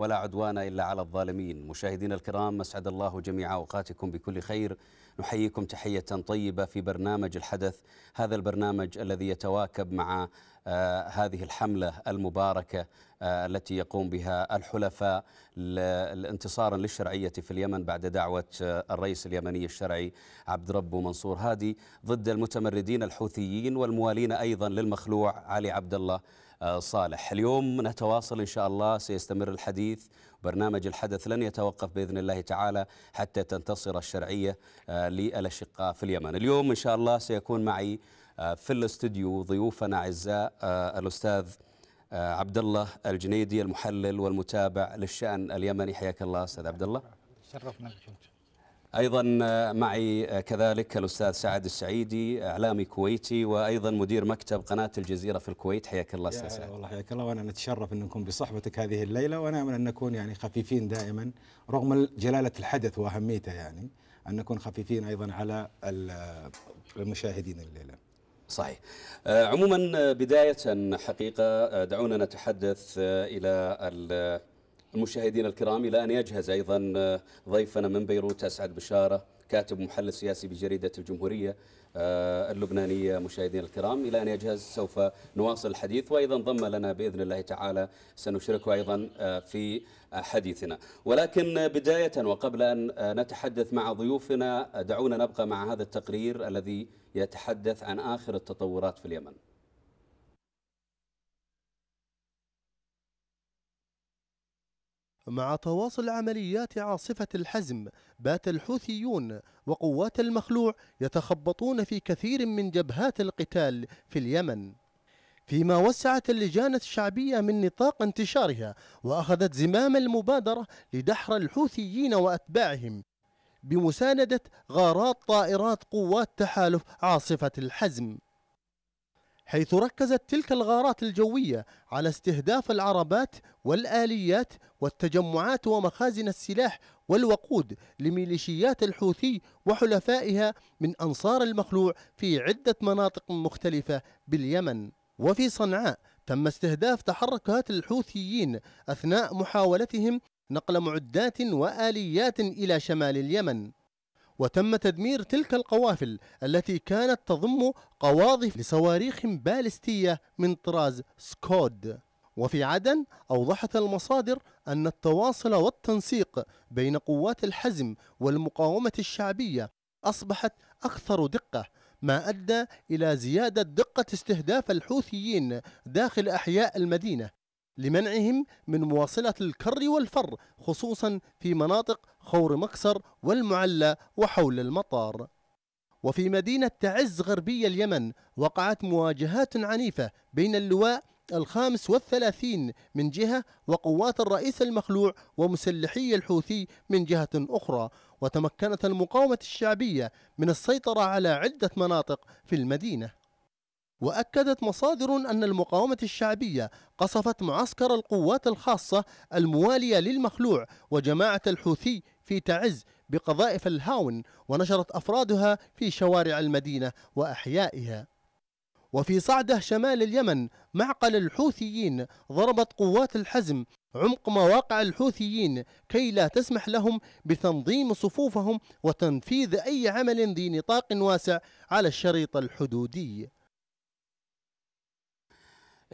ولا عدوان إلا على الظالمين مشاهدينا الكرام أسعد الله جميع أوقاتكم بكل خير نحييكم تحية طيبة في برنامج الحدث هذا البرنامج الذي يتواكب مع آه، هذه الحملة المباركة آه، التي يقوم بها الحلفاء انتصارا للشرعية في اليمن بعد دعوة آه، الرئيس اليمني الشرعي عبد ربه منصور هادي ضد المتمردين الحوثيين والموالين أيضا للمخلوع علي عبد الله صالح اليوم نتواصل إن شاء الله سيستمر الحديث برنامج الحدث لن يتوقف بإذن الله تعالى حتى تنتصر الشرعية آه، للأشقاء في اليمن اليوم إن شاء الله سيكون معي آه، في الاستديو ضيوفنا أعزاء آه، الأستاذ عبد الله الجنيدي المحلل والمتابع للشأن اليمني حياك الله أستاذ عبد الله شرفنا بشمت. أيضا آه، معي آه، كذلك الأستاذ سعد السعيدي إعلامي كويتي وأيضا مدير مكتب قناة الجزيرة في الكويت حياك الله أستاذ سعد والله حياك الله وأنا نتشرف أن نكون بصحبتك هذه الليلة ونأمل أن نكون يعني خفيفين دائما رغم جلالة الحدث وأهميته يعني أن نكون خفيفين أيضا على المشاهدين الليلة صحيح آه، عموما بداية حقيقة دعونا نتحدث إلى المشاهدين الكرام إلى أن يجهز أيضا آه، ضيفنا من بيروت أسعد بشارة كاتب محلل سياسي بجريدة الجمهورية آه، اللبنانية مشاهدينا الكرام إلى أن يجهز سوف نواصل الحديث وأيضا ضم لنا بإذن الله تعالى سنشركه أيضا آه، في حديثنا ولكن بداية وقبل أن نتحدث مع ضيوفنا دعونا نبقى مع هذا التقرير الذي يتحدث عن آخر التطورات في اليمن مع تواصل عمليات عاصفة الحزم بات الحوثيون وقوات المخلوع يتخبطون في كثير من جبهات القتال في اليمن فيما وسعت اللجان الشعبية من نطاق انتشارها وأخذت زمام المبادرة لدحر الحوثيين وأتباعهم بمساندة غارات طائرات قوات تحالف عاصفة الحزم حيث ركزت تلك الغارات الجوية على استهداف العربات والآليات والتجمعات ومخازن السلاح والوقود لميليشيات الحوثي وحلفائها من أنصار المخلوع في عدة مناطق مختلفة باليمن وفي صنعاء تم استهداف تحركات الحوثيين أثناء محاولتهم نقل معدات وآليات إلى شمال اليمن وتم تدمير تلك القوافل التي كانت تضم قواضف لصواريخ بالستية من طراز سكود وفي عدن أوضحت المصادر أن التواصل والتنسيق بين قوات الحزم والمقاومة الشعبية أصبحت أكثر دقة ما أدى إلى زيادة دقة استهداف الحوثيين داخل أحياء المدينة لمنعهم من مواصلة الكر والفر خصوصا في مناطق خور مكسر والمعلى وحول المطار وفي مدينة تعز غربية اليمن وقعت مواجهات عنيفة بين اللواء الخامس والثلاثين من جهة وقوات الرئيس المخلوع ومسلحي الحوثي من جهة أخرى وتمكنت المقاومة الشعبية من السيطرة على عدة مناطق في المدينة وأكدت مصادر أن المقاومة الشعبية قصفت معسكر القوات الخاصة الموالية للمخلوع وجماعة الحوثي في تعز بقذائف الهاون ونشرت أفرادها في شوارع المدينة وأحيائها وفي صعده شمال اليمن معقل الحوثيين ضربت قوات الحزم عمق مواقع الحوثيين كي لا تسمح لهم بتنظيم صفوفهم وتنفيذ أي عمل ذي نطاق واسع على الشريط الحدودي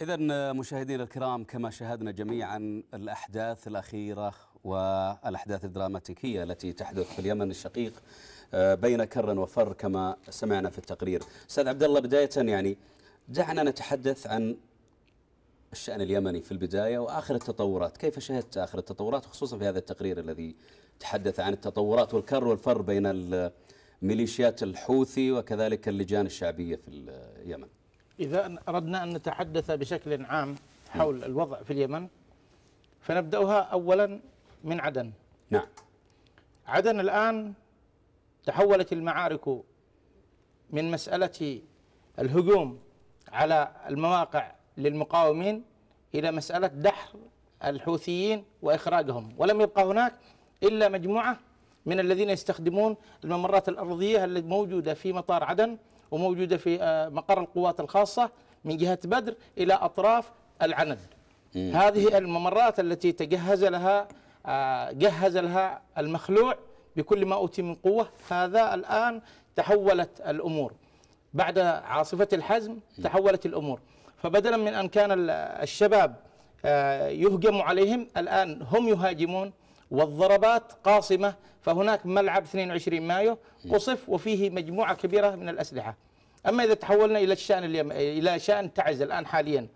إذا مشاهدينا الكرام كما شاهدنا جميعا الأحداث الأخيرة والأحداث الدراماتيكية التي تحدث في اليمن الشقيق آه، بين كر وفر كما سمعنا في التقرير أستاذ عبد الله بداية يعني دعنا نتحدث عن الشأن اليمني في البداية وآخر التطورات كيف شهدت آخر التطورات خصوصا في هذا التقرير الذي تحدث عن التطورات والكر والفر بين ميليشيات الحوثي وكذلك اللجان الشعبية في اليمن إذا أردنا أن نتحدث بشكل عام حول نعم. الوضع في اليمن فنبدأها أولا من عدن نعم عدن الآن تحولت المعارك من مسألة الهجوم على المواقع للمقاومين إلى مسألة دحر الحوثيين وإخراجهم ولم يبقى هناك إلا مجموعة من الذين يستخدمون الممرات الأرضية الموجودة في مطار عدن وموجودة في آه، مقر القوات الخاصة من جهة بدر إلى أطراف العند هذه الممرات التي تجهز لها آه، جهز لها المخلوع بكل ما أوتي من قوة هذا الآن تحولت الأمور بعد عاصفة الحزم تحولت الأمور فبدلا من أن كان الشباب آه، يهجم عليهم الآن هم يهاجمون والضربات قاصمة فهناك ملعب 22 مايو قصف وفيه مجموعة كبيرة من الأسلحة أما إذا تحولنا إلى الشأن اليم... إلى شأن تعز الآن حاليا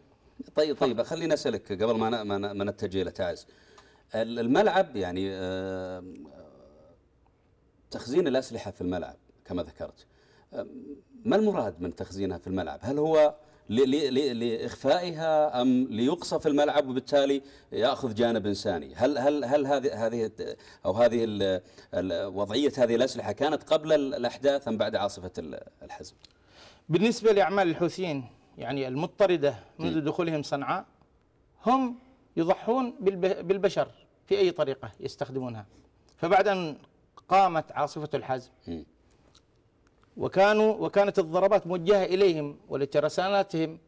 طيب طيب خليني أسألك قبل ما ما نتجه إلى تعز الملعب يعني تخزين الأسلحة في الملعب كما ذكرت ما المراد من تخزينها في الملعب هل هو لاخفائها ام ليقصى في الملعب وبالتالي ياخذ جانب انساني هل هل هل هذه هذه او هذه وضعيه هذه الاسلحه كانت قبل الاحداث ام بعد عاصفه الحزم بالنسبه لاعمال الحوثيين يعني المضطرده منذ دخولهم صنعاء هم يضحون بالبشر في اي طريقه يستخدمونها فبعد ان قامت عاصفه الحزم وكانوا وكانت الضربات موجهة إليهم ولترسانتهم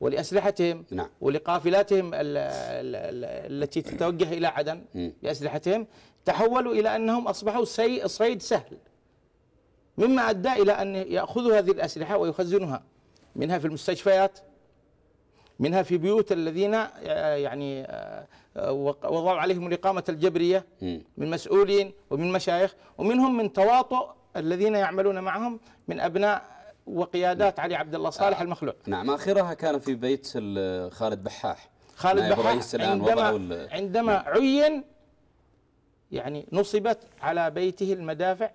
ولأسلحتهم نعم. ولقافلاتهم التي تتوجه نعم. إلى عدن بأسلحتهم تحولوا إلى أنهم أصبحوا سي صيد سهل مما أدى إلى أن يأخذوا هذه الأسلحة ويخزنها منها في المستشفيات منها في بيوت الذين آه، يعني آه، وضعوا عليهم الإقامة الجبرية من مسؤولين ومن مشايخ ومنهم من تواطؤ الذين يعملون معهم من أبناء وقيادات نعم. علي عبد الله صالح آه. المخلوع نعم آخرها كان في بيت خالد بحاح خالد بحاح عندما, عندما نعم. عين يعني نصبت على بيته المدافع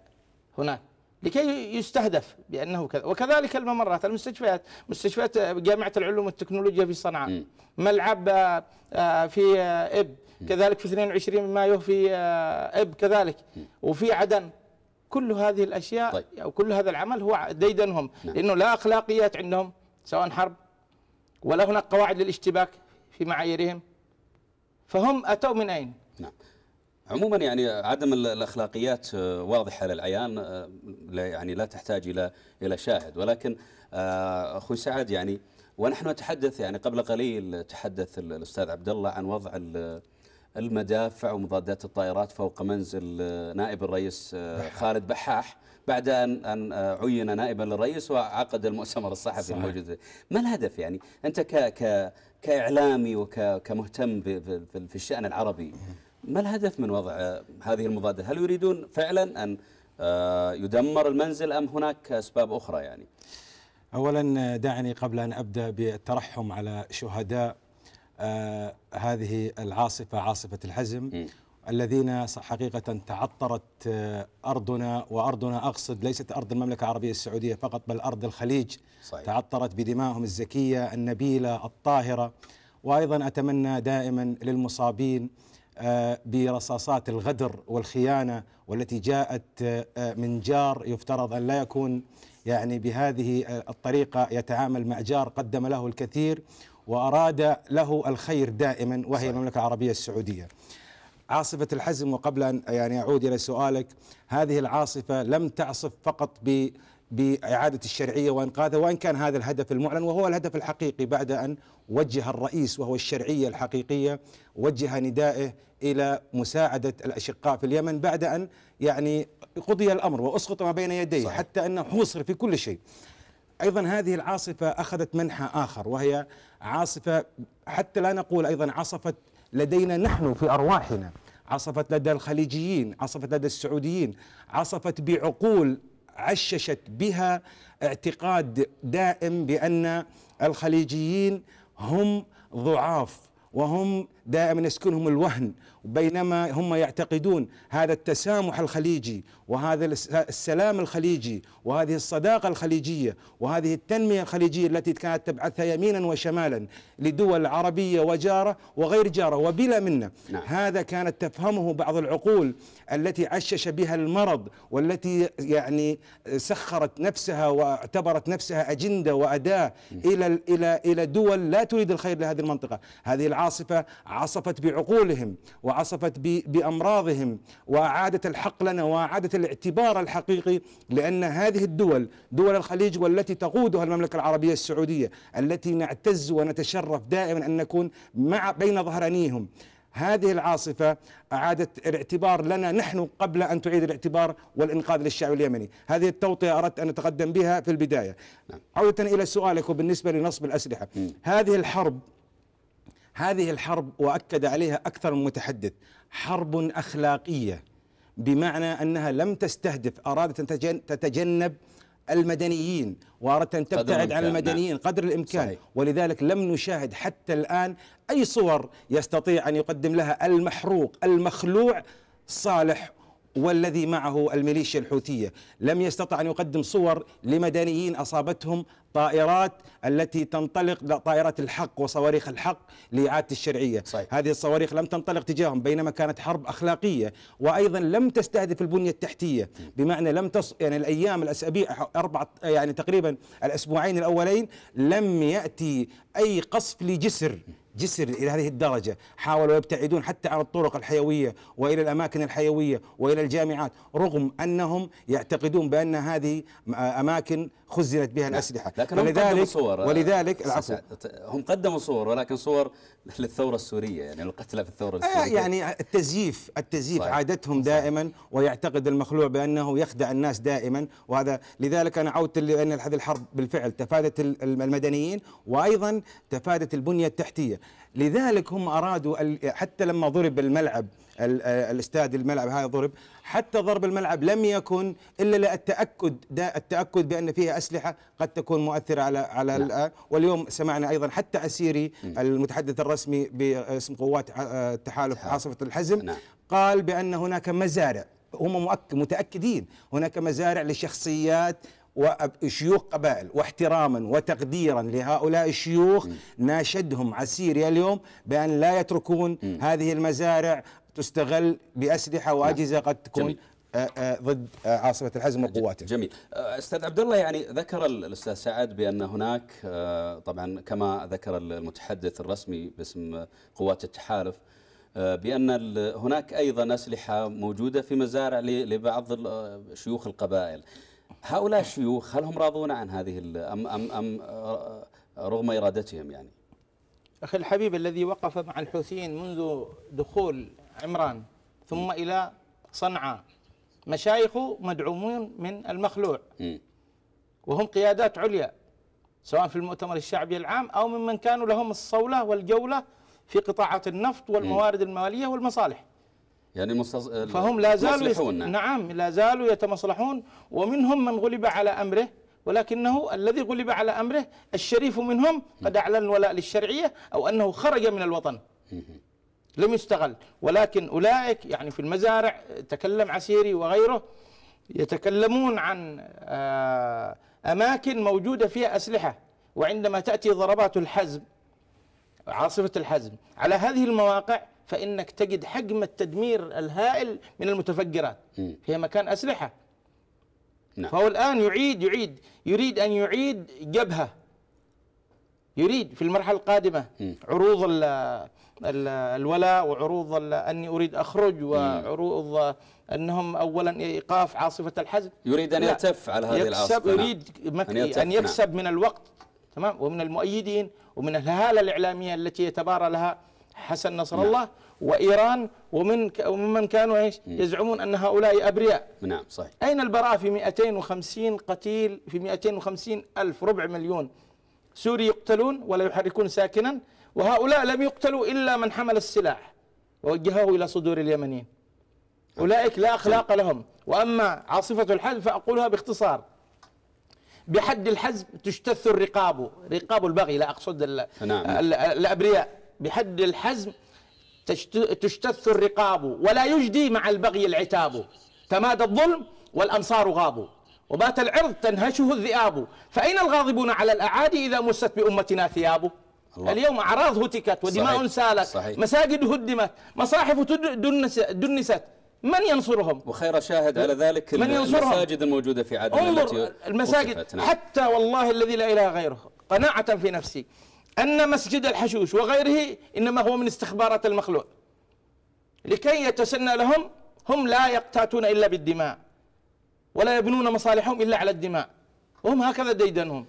هناك لكي يستهدف بانه كذا وكذلك الممرات المستشفيات مستشفيات جامعه العلوم والتكنولوجيا في صنعاء م. ملعب آه، آه، في آه، اب كذلك في 22 مايو في اب كذلك وفي عدن كل هذه الأشياء طيب. أو كل هذا العمل هو ديدنهم نعم. لأنه لا أخلاقيات عندهم سواء حرب ولا هناك قواعد للاشتباك في معاييرهم فهم أتوا من أين؟ نعم عموما يعني عدم الاخلاقيات آه، واضحه للعيان آه، لا يعني لا تحتاج الى الى شاهد ولكن آه، اخوي سعد يعني ونحن نتحدث يعني قبل قليل تحدث الاستاذ عبد الله عن وضع المدافع ومضادات الطائرات فوق منزل آه، نائب الرئيس آه، نعم. خالد بحاح بعد ان ان آه، عين نائبا للرئيس وعقد المؤتمر الصحفي الموجود ما الهدف يعني انت ك ك كاعلامي وكمهتم في الشان العربي ما الهدف من وضع هذه المضادات هل يريدون فعلا ان يدمر المنزل ام هناك اسباب اخرى يعني اولا دعني قبل ان ابدا بالترحم على شهداء آه، هذه العاصفة عاصفة الحزم م. الذين حقيقة تعطرت آه، أرضنا وأرضنا أقصد ليست أرض المملكة العربية السعودية فقط بل أرض الخليج صحيح. تعطرت بدمائهم الزكية النبيلة الطاهرة وأيضا أتمنى دائما للمصابين آه، برصاصات الغدر والخيانة والتي جاءت من جار يفترض أن لا يكون يعني بهذه الطريقة يتعامل مع جار قدم له الكثير وأراد له الخير دائما وهي المملكة العربية السعودية عاصفة الحزم وقبل أن يعني أعود إلى سؤالك هذه العاصفة لم تعصف فقط ب بإعادة الشرعية وإنقاذها وإن كان هذا الهدف المعلن وهو الهدف الحقيقي بعد أن وجه الرئيس وهو الشرعية الحقيقية وجه ندائه إلى مساعدة الأشقاء في اليمن بعد أن يعني قضي الأمر وأسقط ما بين يديه صحيح. حتى أنه حوصر في كل شيء أيضا هذه العاصفة أخذت منحى آخر وهي عاصفة حتى لا نقول أيضا عصفت لدينا نحن في أرواحنا عصفت لدى الخليجيين عصفت لدى السعوديين عصفت بعقول عششت بها اعتقاد دائم بأن الخليجيين هم ضعاف وهم دائما يسكنهم الوهن بينما هم يعتقدون هذا التسامح الخليجي وهذا السلام الخليجي وهذه الصداقة الخليجية وهذه التنمية الخليجية التي كانت تبعثها يمينا وشمالا لدول عربية وجارة وغير جارة وبلا منا نعم. هذا كانت تفهمه بعض العقول التي عشش بها المرض والتي يعني سخرت نفسها واعتبرت نفسها أجندة وأداة إلى إلى إلى دول لا تريد الخير لهذه المنطقة هذه العاصفة عصفت بعقولهم وعصفت بامراضهم واعادت الحق لنا واعادت الاعتبار الحقيقي لان هذه الدول دول الخليج والتي تقودها المملكه العربيه السعوديه التي نعتز ونتشرف دائما ان نكون مع بين ظهرانيهم هذه العاصفة أعادت الاعتبار لنا نحن قبل أن تعيد الاعتبار والإنقاذ للشعب اليمني هذه التوطئة أردت أن أتقدم بها في البداية نعم. عودة إلى سؤالك وبالنسبة لنصب الأسلحة هذه الحرب هذه الحرب واكد عليها اكثر من متحدث حرب اخلاقيه بمعنى انها لم تستهدف ارادت ان تتجنب المدنيين وارادت ان تبتعد عن المدنيين نعم. قدر الامكان صحيح. ولذلك لم نشاهد حتى الان اي صور يستطيع ان يقدم لها المحروق المخلوع صالح والذي معه الميليشيا الحوثيه لم يستطع ان يقدم صور لمدنيين اصابتهم طائرات التي تنطلق طائرات الحق وصواريخ الحق لإعادة الشرعية صحيح. هذه الصواريخ لم تنطلق تجاههم بينما كانت حرب أخلاقية وأيضا لم تستهدف البنية التحتية بمعنى لم تص... يعني الأيام الأسابيع أربع يعني تقريبا الأسبوعين الأولين لم يأتي أي قصف لجسر جسر الى هذه الدرجه حاولوا يبتعدون حتى عن الطرق الحيويه والى الاماكن الحيويه والى الجامعات رغم انهم يعتقدون بان هذه اماكن خزنت بها الاسلحه لكن هم قدموا صور ولذلك العفو هم قدموا صور ولكن صور للثوره السوريه يعني القتلى في الثوره آه، السوريه يعني التزييف التزييف صحيح. طيب، عادتهم طيب. دائما ويعتقد المخلوع بانه يخدع الناس دائما وهذا لذلك انا عودت لان هذه الحرب بالفعل تفادت المدنيين وايضا تفادت البنيه التحتيه لذلك هم ارادوا حتى لما ضرب الملعب آه، الاستاد الملعب هذا ضرب حتى ضرب الملعب لم يكن الا للتاكد التاكد بان فيها اسلحه قد تكون مؤثره على على نعم. لا. آه، واليوم سمعنا ايضا حتى اسيري المتحدث الرسمي باسم قوات آه، التحالف عاصفه الحزم لا. نعم. قال بان هناك مزارع هم متاكدين هناك مزارع لشخصيات وشيوخ قبائل واحتراما وتقديرا لهؤلاء الشيوخ ناشدهم عسيريا اليوم بأن لا يتركون هذه المزارع تستغل باسلحه واجهزه نعم. قد تكون آه، آه، ضد آه، عاصفه الحزم وقواته. جميل. استاذ عبد الله يعني ذكر الاستاذ سعد بان هناك طبعا كما ذكر المتحدث الرسمي باسم قوات التحالف بان هناك ايضا اسلحه موجوده في مزارع لبعض شيوخ القبائل. هؤلاء الشيوخ هل هم راضون عن هذه ام ام ام رغم ارادتهم يعني؟ اخي الحبيب الذي وقف مع الحوثيين منذ دخول عمران ثم إلى صنعاء مشايخ مدعومون من المخلوع وهم قيادات عليا سواء في المؤتمر الشعبي العام أو ممن كانوا لهم الصولة والجولة في قطاعات النفط والموارد المالية والمصالح يعني مستص... فهم لا زالوا يست... نعم لا زالوا يتمصلحون ومنهم من غلب على أمره ولكنه الذي غلب على أمره الشريف منهم قد أعلن الولاء للشرعية أو أنه خرج من الوطن لم يستغل ولكن أولئك يعني في المزارع تكلم عسيري وغيره يتكلمون عن آه، أماكن موجودة فيها أسلحة وعندما تأتي ضربات الحزم عاصفة الحزم على هذه المواقع فإنك تجد حجم التدمير الهائل من المتفجرات هي مكان أسلحة نعم. فهو الآن يعيد يعيد يريد أن يعيد جبهة يريد في المرحلة القادمة عروض الولاء وعروض أني أريد أخرج وعروض أنهم أولا إيقاف عاصفة الحزم يريد أن يتف على هذه العاصفة يريد نعم. أن يكسب, أن نعم. يكسب من الوقت تمام ومن المؤيدين ومن الهالة الإعلامية التي يتبارى لها حسن نصر نعم. الله وإيران ومن ومن كانوا إيش يزعمون أن هؤلاء أبرياء نعم صحيح أين البراءة في 250 قتيل في 250 ألف ربع مليون سوري يقتلون ولا يحركون ساكنا وهؤلاء لم يقتلوا إلا من حمل السلاح ووجهه إلى صدور اليمنيين أولئك لا أخلاق لهم وأما عاصفة الحزب فأقولها باختصار بحد الحزب تجتث الرقاب رقاب البغي لا أقصد الـ نعم. الـ الأبرياء بحد الحزم تجتث الرقاب ولا يجدي مع البغي العتاب تمادى الظلم والأنصار غابوا وبات العرض تنهشه الذئاب فأين الغاضبون على الأعادي إذا مست بأمتنا ثيابه الله. اليوم أعراض هتكت ودماء سالت صحيح. مساجد هدمت مصاحف دنست من ينصرهم وخير شاهد على ذلك من ينصرهم؟ المساجد الموجودة في عدن انظر المساجد نعم. حتى والله الذي لا إله غيره قناعة في نفسي أن مسجد الحشوش وغيره إنما هو من استخبارات المخلوع لكي يتسنى لهم هم لا يقتاتون إلا بالدماء ولا يبنون مصالحهم إلا على الدماء وهم هكذا ديدنهم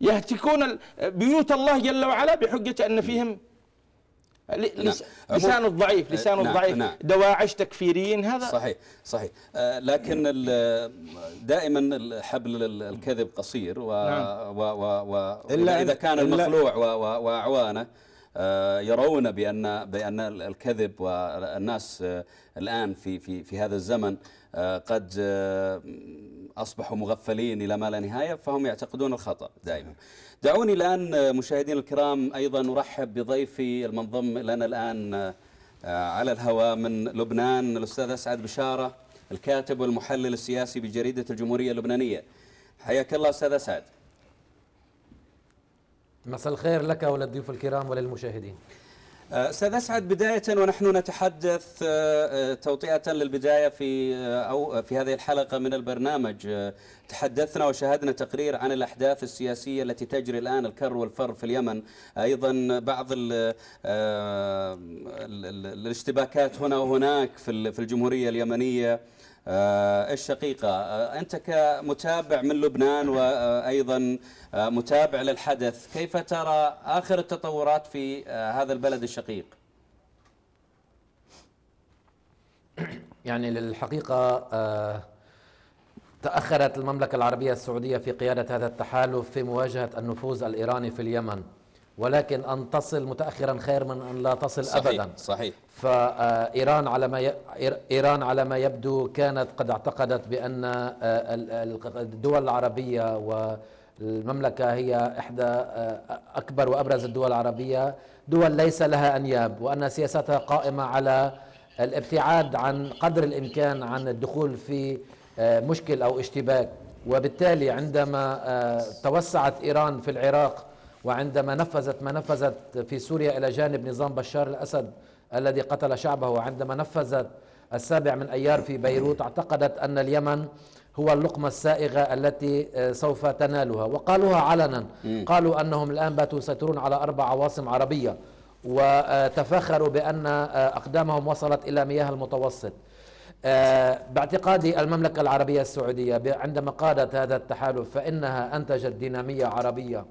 يهتكون بيوت الله جل وعلا بحجة أن فيهم نعم. لسان الضعيف لسان نعم، الضعيف نعم. دواعش تكفيريين هذا صحيح صحيح آه، لكن دائما حبل الكذب قصير و, و, و, و إلا إذا كان المخلوع وأعوانه آه، يرون بأن بأن الكذب والناس آه، الآن في في في هذا الزمن آه، قد أصبحوا مغفلين إلى ما لا نهاية فهم يعتقدون الخطأ دائما دعوني الآن مشاهدينا الكرام أيضا نرحب بضيفي المنضم لنا الآن على الهواء من لبنان الأستاذ أسعد بشارة الكاتب والمحلل السياسي بجريدة الجمهورية اللبنانية حياك الله أستاذ أسعد مساء الخير لك وللضيوف الكرام وللمشاهدين استاذ أه، اسعد بدايه ونحن نتحدث أه، أه، توطئه للبدايه في او في هذه الحلقه من البرنامج تحدثنا وشاهدنا تقرير عن الاحداث السياسيه التي تجري الان الكر والفر في اليمن ايضا بعض الـ الـ الاشتباكات هنا وهناك في الجمهوريه اليمنيه الشقيقة آه، آه، أنت كمتابع من لبنان وأيضا آه، متابع للحدث كيف ترى آخر التطورات في هذا البلد الشقيق يعني للحقيقة تأخرت المملكة العربية السعودية في قيادة هذا التحالف في مواجهة النفوذ الإيراني في اليمن ولكن أن تصل متأخرا خير من أن لا تصل صحيح أبدا صحيح فإيران على ما إيران على ما يبدو كانت قد اعتقدت بأن آه، الدول العربية والمملكة هي إحدى آه، أكبر وأبرز الدول العربية دول ليس لها أنياب وأن سياستها قائمة على الابتعاد عن قدر الإمكان عن الدخول في آه، مشكل أو اشتباك وبالتالي عندما توسعت إيران في العراق وعندما نفذت ما نفذت في سوريا إلى جانب نظام بشار الأسد الذي قتل شعبه وعندما نفذت السابع من أيار في بيروت اعتقدت أن اليمن هو اللقمة السائغة التي آه، سوف تنالها وقالوها علنا قالوا أنهم الآن باتوا يسيطرون على أربع عواصم عربية وتفاخروا آه، بأن آه، أقدامهم وصلت إلى مياه المتوسط باعتقادي المملكة العربية السعودية عندما قادت هذا التحالف فإنها أنتجت دينامية عربية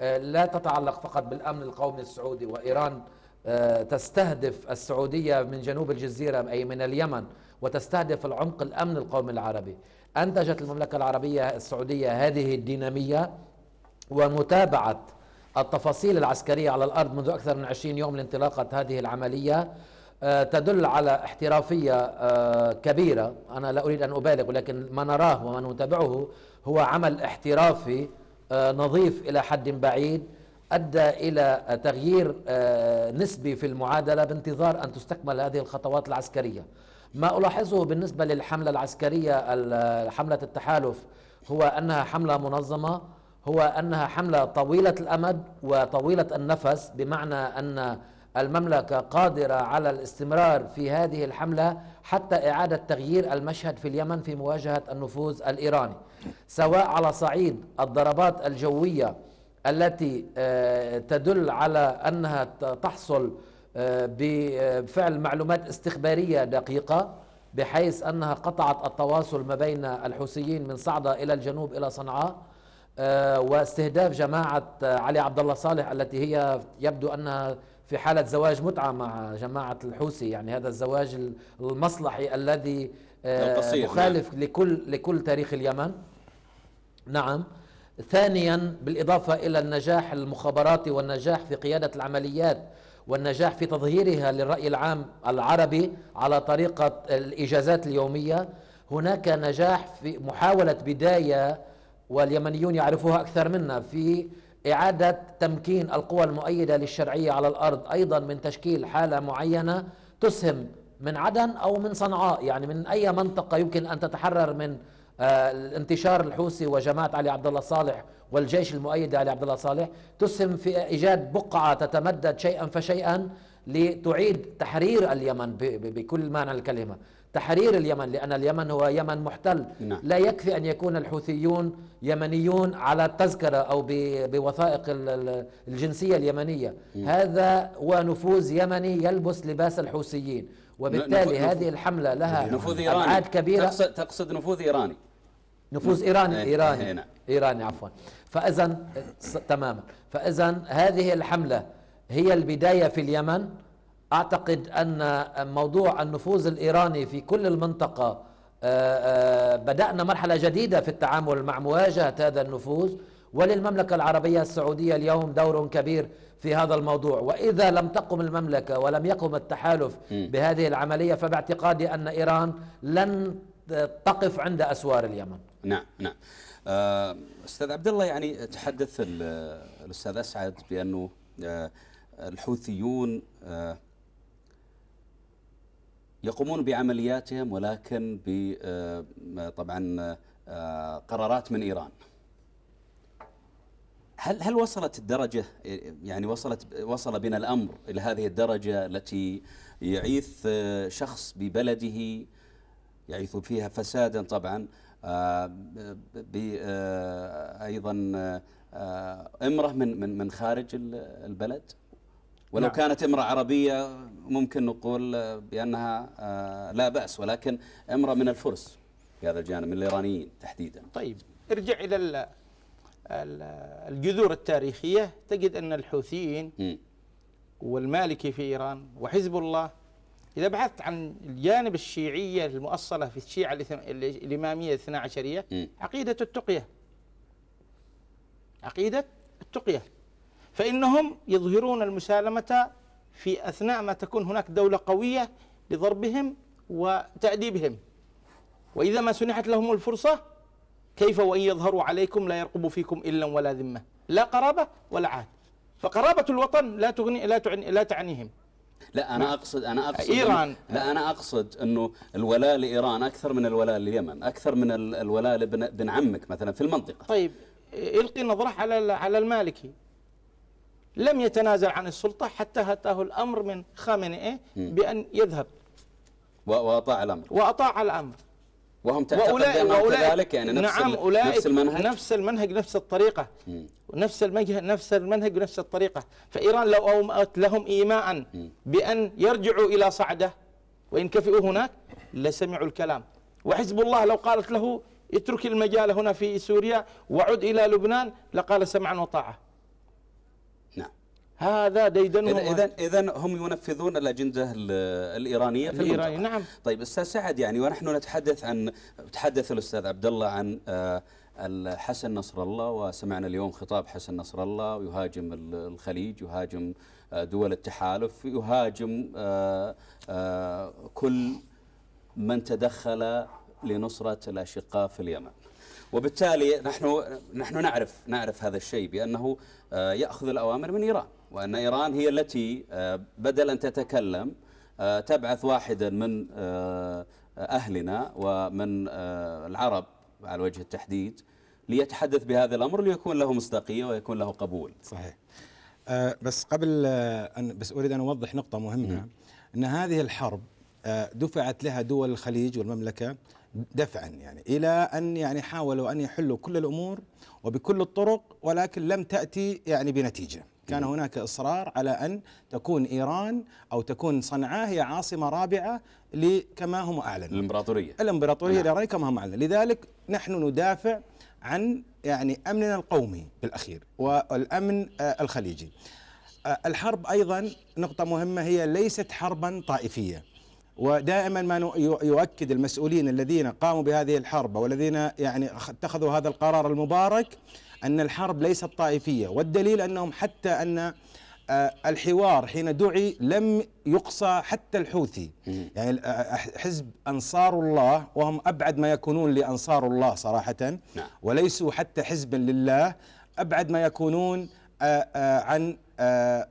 آه، لا تتعلق فقط بالامن القومي السعودي وايران آه، تستهدف السعوديه من جنوب الجزيره اي من اليمن وتستهدف العمق الامن القومي العربي. انتجت المملكه العربيه السعوديه هذه الديناميه ومتابعه التفاصيل العسكريه على الارض منذ اكثر من 20 يوم لانطلاقه هذه العمليه آه، تدل على احترافيه كبيره، انا لا اريد ان ابالغ ولكن ما نراه وما نتابعه هو عمل احترافي آه، نظيف إلى حد بعيد أدى إلى تغيير آه، نسبي في المعادلة بانتظار أن تستكمل هذه الخطوات العسكرية ما ألاحظه بالنسبة للحملة العسكرية حملة التحالف هو أنها حملة منظمة هو أنها حملة طويلة الأمد وطويلة النفس بمعنى أن المملكة قادرة على الاستمرار في هذه الحملة حتى إعادة تغيير المشهد في اليمن في مواجهة النفوذ الإيراني سواء على صعيد الضربات الجوية التي آه، تدل على أنها تحصل آه، بفعل معلومات استخبارية دقيقة بحيث أنها قطعت التواصل ما بين الحوثيين من صعدة إلى الجنوب إلى صنعاء آه، واستهداف جماعة علي عبد الله صالح التي هي يبدو أنها في حالة زواج متعة مع جماعة الحوثي يعني هذا الزواج المصلحي الذي آه، مخالف نعم. لكل لكل تاريخ اليمن نعم ثانيا بالإضافة إلى النجاح المخابراتي والنجاح في قيادة العمليات والنجاح في تظهيرها للرأي العام العربي على طريقة الإجازات اليومية هناك نجاح في محاولة بداية واليمنيون يعرفوها أكثر منا في إعادة تمكين القوى المؤيدة للشرعية على الأرض أيضا من تشكيل حالة معينة تسهم من عدن أو من صنعاء يعني من أي منطقة يمكن أن تتحرر من آه، الانتشار الحوثي وجماعة علي عبد الله صالح والجيش المؤيد لعلي عبد الله صالح تسهم في إيجاد بقعة تتمدد شيئا فشيئا لتعيد تحرير اليمن بكل معنى الكلمة تحرير اليمن لأن اليمن هو يمن محتل نعم. لا يكفي أن يكون الحوثيون يمنيون على التذكرة أو بوثائق الجنسية اليمنية م. هذا هو نفوذ يمني يلبس لباس الحوثيين وبالتالي نفوذ هذه الحملة لها نفوذ إيراني أبعاد كبيرة تقصد, تقصد نفوذ إيراني نفوذ إيراني إيه، إيراني إيه، نعم. إيراني عفوا فإذا تماما فإذا هذه الحملة هي البداية في اليمن اعتقد ان موضوع النفوذ الايراني في كل المنطقه آه، آه، بدانا مرحله جديده في التعامل مع مواجهه هذا النفوذ وللمملكه العربيه السعوديه اليوم دور كبير في هذا الموضوع واذا لم تقم المملكه ولم يقم التحالف بهذه العمليه فباعتقادي ان ايران لن تقف عند اسوار اليمن نعم نعم آه، استاذ عبد الله يعني تحدث الاستاذ اسعد بانه الحوثيون يقومون بعملياتهم ولكن ب آه، طبعا آه، قرارات من ايران هل هل وصلت الدرجه يعني وصلت وصل بنا الامر الى هذه الدرجه التي يعيث آه، شخص ببلده يعيث فيها فسادا طبعا ايضا امره من من من خارج البلد ولو نعم. كانت امرأة عربية ممكن نقول بأنها آه، لا بأس ولكن امرأة من الفرس في هذا الجانب من الإيرانيين تحديدا طيب ارجع إلى الجذور التاريخية تجد أن الحوثيين م. والمالكي في إيران وحزب الله إذا بحثت عن الجانب الشيعية المؤصلة في الشيعة الإمامية الاثنا عشرية عقيدة التقية عقيدة التقية فإنهم يظهرون المسالمة في أثناء ما تكون هناك دولة قوية لضربهم وتأديبهم وإذا ما سنحت لهم الفرصة كيف وإن يظهروا عليكم لا يرقب فيكم إلا ولا ذمة لا قرابة ولا عهد فقرابة الوطن لا تغني لا تعني لا تعنيهم لا انا اقصد انا اقصد ايران لا انا اقصد انه الولاء لايران اكثر من الولاء لليمن اكثر من الولاء لابن عمك مثلا في المنطقه طيب القي نظره على على المالكي لم يتنازل عن السلطة حتى هتاه الأمر من خامنئي إيه؟ بأن يذهب وأطاع الأمر وأطاع الأمر وهم تعتقد كذلك يعني نفس نعم أولئك نفس المنهج نفس المنهج نفس الطريقة نفس المنهج نفس المنهج ونفس الطريقة فإيران لو أومأت لهم إيماء بأن يرجعوا إلى صعدة وينكفئوا هناك لسمعوا الكلام وحزب الله لو قالت له اترك المجال هنا في سوريا وعد إلى لبنان لقال سمعا وطاعة هذا ديدنهم اذا اذا هم ينفذون الاجنده الايرانيه في الإيراني نعم طيب استاذ سعد يعني ونحن نتحدث عن تحدث الاستاذ عبد الله عن آه، حسن نصر الله وسمعنا اليوم خطاب حسن نصر الله يهاجم الخليج يهاجم آه، دول التحالف يهاجم آه، كل من تدخل لنصرة الأشقاء في اليمن وبالتالي نحن نحن نعرف نعرف هذا الشيء بأنه يأخذ الأوامر من إيران وأن إيران هي التي آه، بدل أن تتكلم آه، تبعث واحدا من آه، أهلنا ومن العرب على وجه التحديد ليتحدث بهذا الأمر ليكون له مصداقية ويكون له قبول صحيح بس قبل أن بس أريد أن أوضح نقطة مهمة م. أن هذه الحرب دفعت لها دول الخليج والمملكة دفعا يعني إلى أن يعني حاولوا أن يحلوا كل الأمور وبكل الطرق ولكن لم تأتي يعني بنتيجة كان هناك إصرار على أن تكون إيران أو تكون صنعاء هي عاصمة رابعة كما هم أعلنوا الإمبراطورية الإمبراطورية نعم. الإيرانية كما هم أعلنوا لذلك نحن ندافع عن يعني أمننا القومي بالأخير والأمن آه، الخليجي آه، الحرب أيضا نقطة مهمة هي ليست حربا طائفية ودائما ما يؤكد المسؤولين الذين قاموا بهذه الحرب والذين يعني اتخذوا هذا القرار المبارك أن الحرب ليست طائفية والدليل أنهم حتى أن آه، الحوار حين دعي لم يقصى حتى الحوثي يعني آه، آه، حزب أنصار الله وهم أبعد ما يكونون لأنصار الله صراحة نعم. وليسوا حتى حزبا لله أبعد ما يكونون عن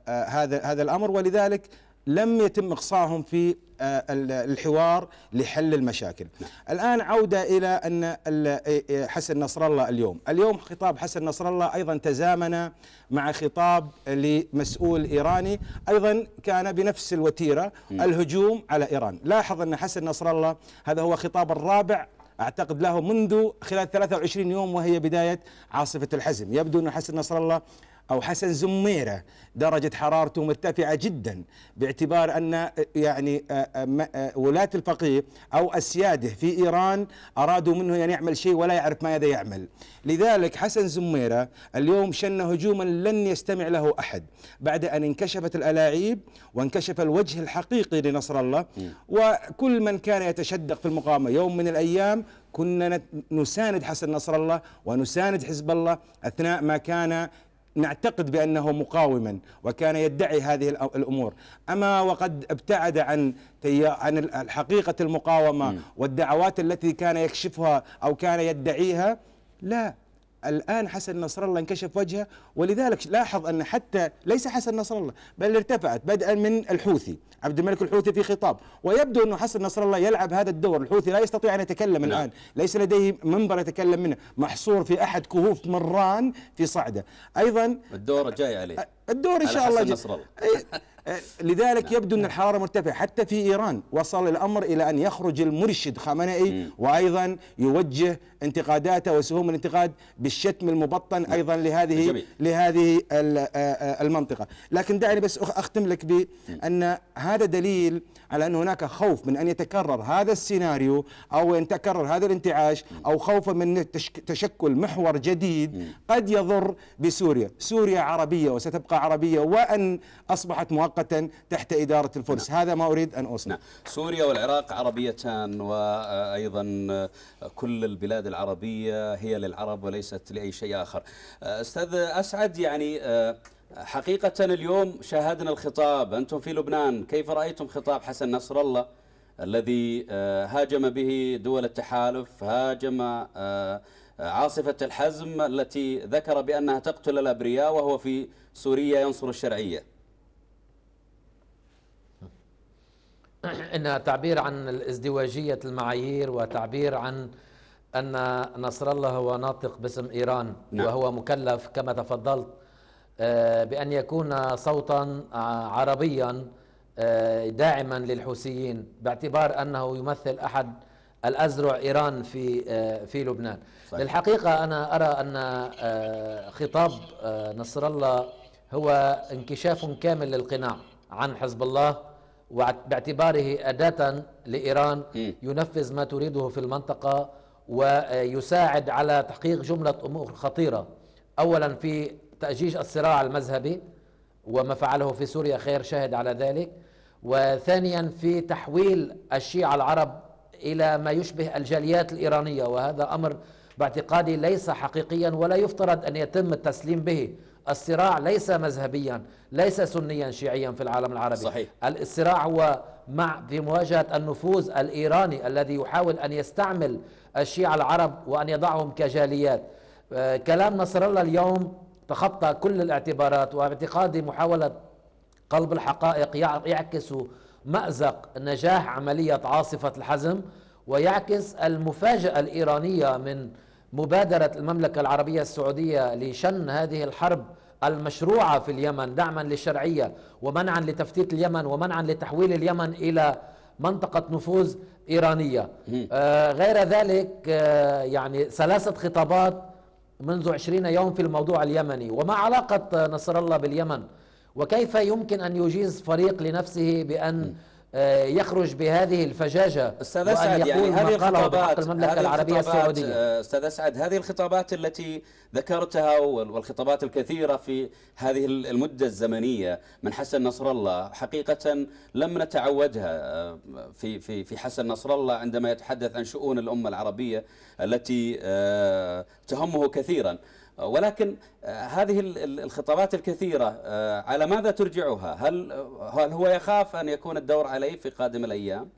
هذا هذا الأمر ولذلك لم يتم إقصائهم في آه، الحوار لحل المشاكل نعم. الآن عودة إلى أن إيه، إيه، حسن نصر الله اليوم اليوم خطاب حسن نصر الله أيضا تزامن مع خطاب لمسؤول إيراني أيضا كان بنفس الوتيرة الهجوم على إيران لاحظ أن حسن نصر الله هذا هو خطاب الرابع أعتقد له منذ خلال 23 يوم وهي بداية عاصفة الحزم يبدو أن حسن نصر الله أو حسن زميرة درجة حرارته مرتفعة جدا باعتبار أن يعني آه، آه، آه، ولاة الفقيه أو أسياده في إيران أرادوا منه أن يعمل شيء ولا يعرف ماذا يعمل لذلك حسن زميرة اليوم شن هجوما لن يستمع له أحد بعد أن انكشفت الألاعيب وانكشف الوجه الحقيقي لنصر الله وكل من كان يتشدق في المقاومة يوم من الأيام كنا نساند حسن نصر الله ونساند حزب الله أثناء ما كان نعتقد بانه مقاوما وكان يدعي هذه الامور اما وقد ابتعد عن عن حقيقه المقاومه والدعوات التي كان يكشفها او كان يدعيها لا الآن حسن نصر الله انكشف وجهه ولذلك لاحظ أن حتى ليس حسن نصر الله بل ارتفعت بدءا من الحوثي عبد الملك الحوثي في خطاب ويبدو أن حسن نصر الله يلعب هذا الدور الحوثي لا يستطيع أن يتكلم لا. نعم. الآن ليس لديه منبر يتكلم منه محصور في أحد كهوف مران في صعدة أيضا الدور جاي عليه الدور إن شاء الله حسن نصر الله لذلك يبدو أن الحرارة مرتفعة حتى في إيران وصل الأمر إلى أن يخرج المرشد خامنئي وأيضا يوجه انتقاداته وسهوم الانتقاد بالشتم المبطن نعم. أيضا لهذه لهذه المنطقة لكن دعني بس أختم لك بأن هذا دليل على أن هناك خوف من أن يتكرر هذا السيناريو أو أن تكرر هذا الانتعاش أو خوفا من تشكل محور جديد قد يضر بسوريا سوريا عربية وستبقى عربية وأن أصبحت مؤقتة مؤقتا تحت إدارة الفرس نعم. هذا ما أريد أن أوصل نعم. سوريا والعراق عربيتان وأيضا كل البلاد العربية هي للعرب وليست لأي شيء آخر أستاذ أسعد يعني آه، حقيقة اليوم شاهدنا الخطاب أنتم في لبنان كيف رأيتم خطاب حسن نصر الله الذي آه، هاجم به دول التحالف هاجم آه، عاصفة الحزم التي ذكر بأنها تقتل الأبرياء وهو في سوريا ينصر الشرعية انها تعبير عن الازدواجيه المعايير وتعبير عن ان نصر الله هو ناطق باسم ايران نعم. وهو مكلف كما تفضلت آه، بان يكون صوتا آه، عربيا آه، داعما للحوثيين باعتبار انه يمثل احد الازرع ايران في في لبنان صحيح. للحقيقه انا ارى ان خطاب نصر الله هو انكشاف كامل للقناع عن حزب الله باعتباره أداة لإيران ينفذ ما تريده في المنطقة ويساعد على تحقيق جملة أمور خطيرة أولا في تأجيج الصراع المذهبي وما فعله في سوريا خير شاهد على ذلك وثانيا في تحويل الشيعة العرب إلى ما يشبه الجاليات الإيرانية وهذا أمر باعتقادي ليس حقيقيا ولا يفترض أن يتم التسليم به الصراع ليس مذهبيا ليس سنيا شيعيا في العالم العربي صحيح. الصراع هو مع في مواجهة النفوذ الإيراني الذي يحاول أن يستعمل الشيعة العرب وأن يضعهم كجاليات آه، كلام نصر الله اليوم تخطى كل الاعتبارات واعتقادي محاولة قلب الحقائق يعكس مأزق نجاح عملية عاصفة الحزم ويعكس المفاجأة الإيرانية من مبادرة المملكة العربية السعودية لشن هذه الحرب المشروعه في اليمن دعما للشرعيه ومنعا لتفتيت اليمن ومنعا لتحويل اليمن الى منطقه نفوذ ايرانيه آه غير ذلك آه يعني ثلاثه خطابات منذ عشرين يوم في الموضوع اليمني وما علاقه نصر الله باليمن وكيف يمكن ان يجيز فريق لنفسه بان م. آه، يخرج بهذه الفجاجه استاذ اسعد يعني هذه الخطابات المملكه هذه العربيه السعوديه استاذ اسعد هذه الخطابات التي ذكرتها والخطابات الكثيره في هذه المده الزمنيه من حسن نصر الله حقيقه لم نتعودها آه، في في في حسن نصر الله عندما يتحدث عن شؤون الامه العربيه التي آه، تهمه كثيرا ولكن آه، هذه الخطابات الكثيرة آه، على ماذا ترجعها هل, هل هو يخاف أن يكون الدور عليه في قادم الأيام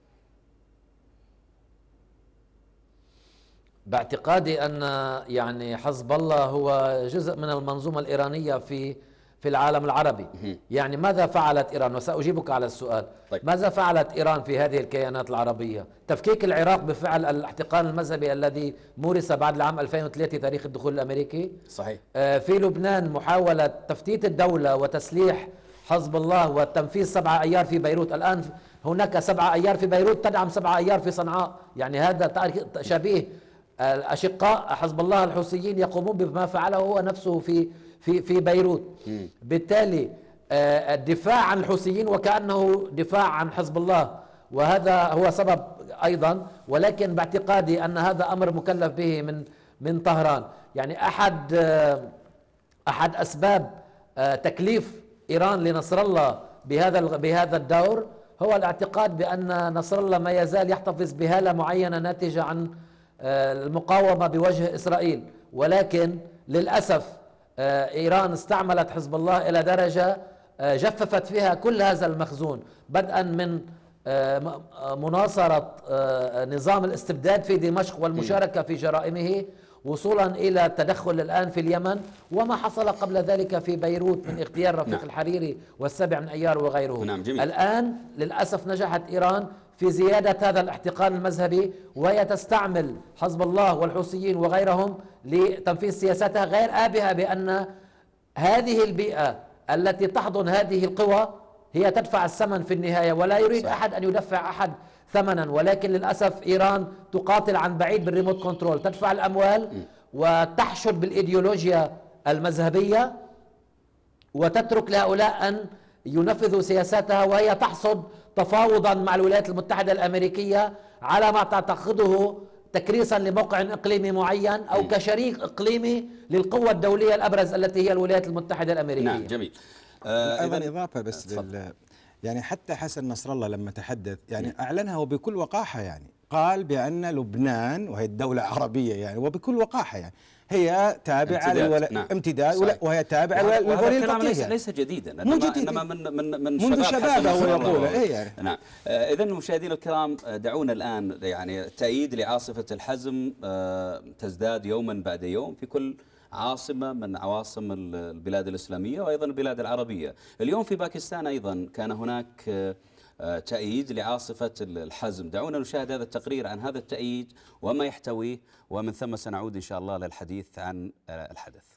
باعتقادي أن يعني حزب الله هو جزء من المنظومة الإيرانية في في العالم العربي يعني ماذا فعلت إيران وسأجيبك على السؤال طيب. ماذا فعلت إيران في هذه الكيانات العربية تفكيك العراق بفعل الاحتقان المذهبي الذي مورس بعد العام 2003 تاريخ الدخول الأمريكي صحيح آه في لبنان محاولة تفتيت الدولة وتسليح حزب الله وتنفيذ سبعة أيار في بيروت الآن هناك سبعة أيار في بيروت تدعم سبعة أيار في صنعاء يعني هذا شبيه آه، الأشقاء حزب الله الحوثيين يقومون بما فعله هو نفسه في في في بيروت بالتالي الدفاع آه، آه، عن الحوثيين وكانه دفاع عن حزب الله وهذا هو سبب ايضا ولكن باعتقادي ان هذا امر مكلف به من من طهران يعني احد آه، احد اسباب تكليف ايران لنصر الله بهذا بهذا الدور هو الاعتقاد بان نصر الله ما يزال يحتفظ بهاله معينه ناتجه عن المقاومه بوجه اسرائيل ولكن للاسف آه، إيران استعملت حزب الله إلى درجة آه، جففت فيها كل هذا المخزون بدءا من آه، مناصرة نظام الاستبداد في دمشق والمشاركة في جرائمه وصولا إلى التدخل الآن في اليمن وما حصل قبل ذلك في بيروت من اغتيال رفيق نعم. الحريري والسابع من أيار وغيره نعم جميل. الآن للأسف نجحت إيران في زيادة هذا الاحتقان المذهبي وهي تستعمل حزب الله والحوثيين وغيرهم لتنفيذ سياساتها غير آبهة بأن هذه البيئة التي تحضن هذه القوى هي تدفع الثمن في النهاية ولا يريد صح. أحد أن يدفع أحد ثمنا ولكن للأسف إيران تقاتل عن بعيد بالريموت كنترول تدفع الأموال وتحشد بالإيديولوجيا المذهبية وتترك لهؤلاء أن ينفذوا سياساتها وهي تحصد تفاوضا مع الولايات المتحدة الأمريكية على ما تعتقده تكريسا لموقع إقليمي معين أو كشريك إقليمي للقوة الدولية الأبرز التي هي الولايات المتحدة الأمريكية نعم جميل آه أيضا آه، إضافة بس آه، لل يعني حتى حسن نصر الله لما تحدث يعني م. أعلنها وبكل وقاحة يعني قال بأن لبنان وهي الدولة العربية يعني وبكل وقاحة يعني هي تابعه للولاء نعم. امتداد ولا وهي تابعه يعني للولاية الفقيه ليس ليس جديدا مو جديد انما من من من منذ شبابه هو يقول إيه، يعني. نعم آه، اذا مشاهدينا الكرام آه، دعونا الان يعني تأييد لعاصفه الحزم آه، تزداد يوما بعد يوم في كل عاصمة من عواصم البلاد الإسلامية وأيضا البلاد العربية اليوم في باكستان أيضا كان هناك تأييد لعاصفة الحزم دعونا نشاهد هذا التقرير عن هذا التأييد وما يحتويه ومن ثم سنعود إن شاء الله للحديث عن آه، الحدث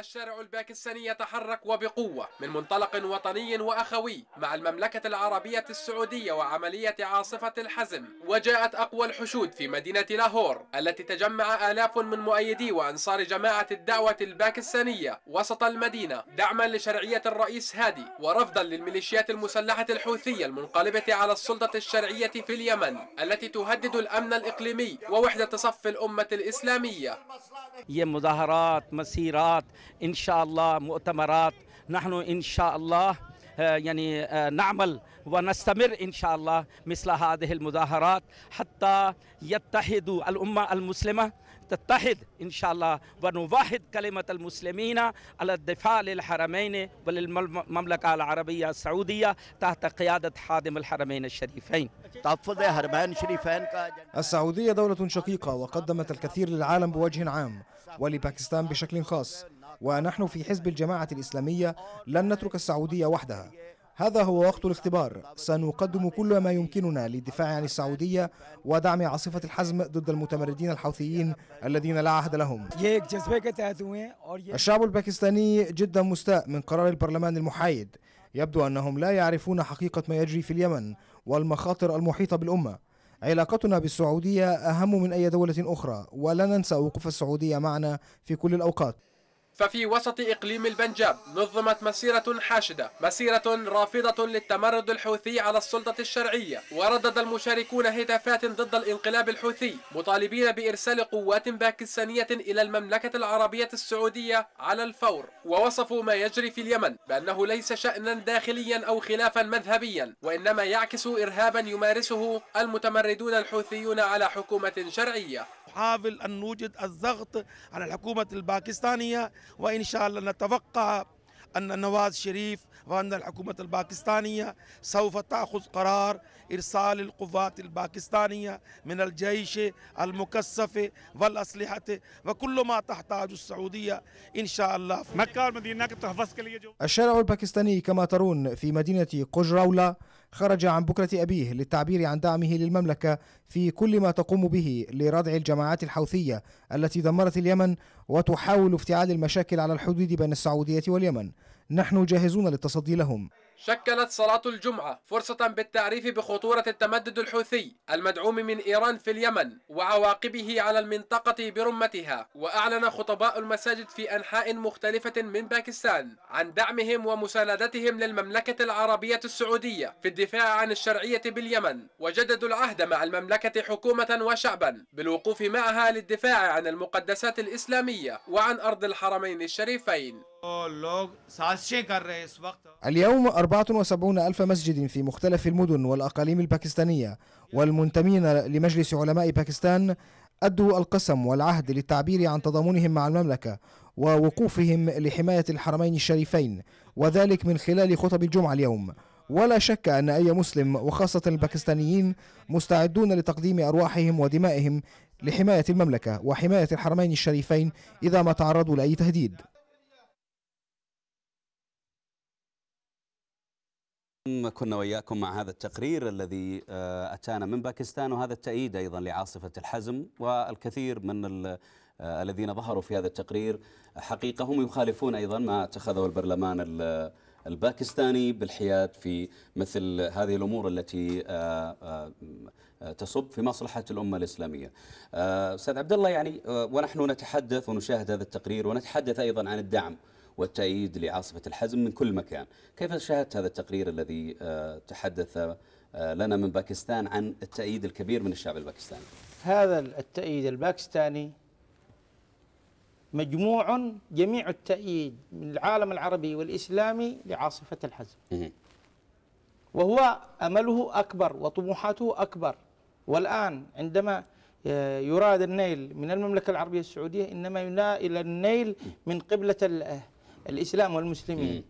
الشارع الباكستاني يتحرك وبقوة من منطلق وطني وأخوي مع المملكة العربية السعودية وعملية عاصفة الحزم وجاءت أقوى الحشود في مدينة لاهور التي تجمع آلاف من مؤيدي وأنصار جماعة الدعوة الباكستانية وسط المدينة دعما لشرعية الرئيس هادي ورفضا للميليشيات المسلحة الحوثية المنقلبة على السلطة الشرعية في اليمن التي تهدد الأمن الإقليمي ووحدة صف الأمة الإسلامية هي مظاهرات مسيرات إن شاء الله مؤتمرات نحن إن شاء الله آه، يعني آه، نعمل ونستمر إن شاء الله مثل هذه المظاهرات حتى يتحد الأمة المسلمة تتحد إن شاء الله ونوحد كلمة المسلمين على الدفاع للحرمين وللمملكة العربية السعودية تحت قيادة حادم الحرمين الشريفين تحفظ السعودية دولة شقيقة وقدمت الكثير للعالم بوجه عام ولباكستان بشكل خاص ونحن في حزب الجماعة الإسلامية لن نترك السعودية وحدها هذا هو وقت الاختبار سنقدم كل ما يمكننا للدفاع عن السعودية ودعم عاصفة الحزم ضد المتمردين الحوثيين الذين لا عهد لهم الشعب الباكستاني جدا مستاء من قرار البرلمان المحايد يبدو أنهم لا يعرفون حقيقة ما يجري في اليمن والمخاطر المحيطة بالأمة علاقتنا بالسعودية أهم من أي دولة أخرى ولا ننسى وقوف السعودية معنا في كل الأوقات ففي وسط إقليم البنجاب نظمت مسيرة حاشدة مسيرة رافضة للتمرد الحوثي على السلطة الشرعية وردد المشاركون هتافات ضد الانقلاب الحوثي مطالبين بإرسال قوات باكستانية إلى المملكة العربية السعودية على الفور ووصفوا ما يجري في اليمن بأنه ليس شأنا داخليا أو خلافا مذهبيا وإنما يعكس إرهابا يمارسه المتمردون الحوثيون على حكومة شرعية نحاول أن نوجد الضغط على الحكومة الباكستانية وإن شاء الله نتوقع أن نواز شريف وأن الحكومة الباكستانية سوف تأخذ قرار إرسال القوات الباكستانية من الجيش المكثف والأسلحة وكل ما تحتاج السعودية إن شاء الله الشارع الباكستاني كما ترون في مدينة قجراولة خرج عن بكرة أبيه للتعبير عن دعمه للمملكة في كل ما تقوم به لردع الجماعات الحوثية التي دمرت اليمن وتحاول افتعال المشاكل على الحدود بين السعودية واليمن نحن جاهزون للتصدي لهم شكلت صلاة الجمعة فرصة بالتعريف بخطورة التمدد الحوثي المدعوم من إيران في اليمن وعواقبه على المنطقة برمتها وأعلن خطباء المساجد في أنحاء مختلفة من باكستان عن دعمهم ومساندتهم للمملكة العربية السعودية في الدفاع عن الشرعية باليمن وجددوا العهد مع المملكة حكومة وشعبا بالوقوف معها للدفاع عن المقدسات الإسلامية وعن أرض الحرمين الشريفين اليوم 74 ألف مسجد في مختلف المدن والأقاليم الباكستانية والمنتمين لمجلس علماء باكستان أدوا القسم والعهد للتعبير عن تضامنهم مع المملكة ووقوفهم لحماية الحرمين الشريفين وذلك من خلال خطب الجمعة اليوم ولا شك أن أي مسلم وخاصة الباكستانيين مستعدون لتقديم أرواحهم ودمائهم لحماية المملكة وحماية الحرمين الشريفين إذا ما تعرضوا لأي تهديد كنا وياكم مع هذا التقرير الذي آه، أتانا من باكستان وهذا التأييد أيضا لعاصفة الحزم والكثير من آه، الذين ظهروا في هذا التقرير حقيقة هم يخالفون أيضا ما اتخذه البرلمان الباكستاني بالحياد في مثل هذه الأمور التي آه، تصب في مصلحة الأمة الإسلامية أستاذ عبد الله يعني ونحن نتحدث ونشاهد هذا التقرير ونتحدث أيضا عن الدعم والتأييد لعاصفة الحزم من كل مكان كيف شاهدت هذا التقرير الذي آه، تحدث آه، لنا من باكستان عن التأييد الكبير من الشعب الباكستاني هذا التأييد الباكستاني مجموع جميع التأييد من العالم العربي والإسلامي لعاصفة الحزم وهو أمله أكبر وطموحاته أكبر والآن عندما آه، يراد النيل من المملكة العربية السعودية إنما ينال النيل من قبلة الإسلام والمسلمين م.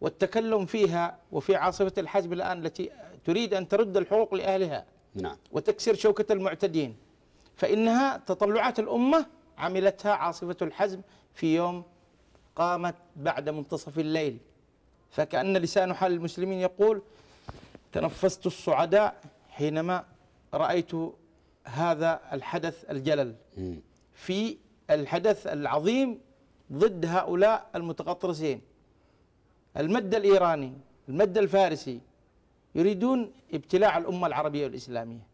والتكلم فيها وفي عاصفة الحزب الآن التي تريد أن ترد الحقوق لأهلها نعم. وتكسر شوكة المعتدين فإنها تطلعات الأمة عملتها عاصفة الحزب في يوم قامت بعد منتصف الليل فكأن لسان حال المسلمين يقول تنفست الصعداء حينما رأيت هذا الحدث الجلل في الحدث العظيم ضد هؤلاء المتغطرسين المد الإيراني المد الفارسي يريدون ابتلاع الأمة العربية والإسلامية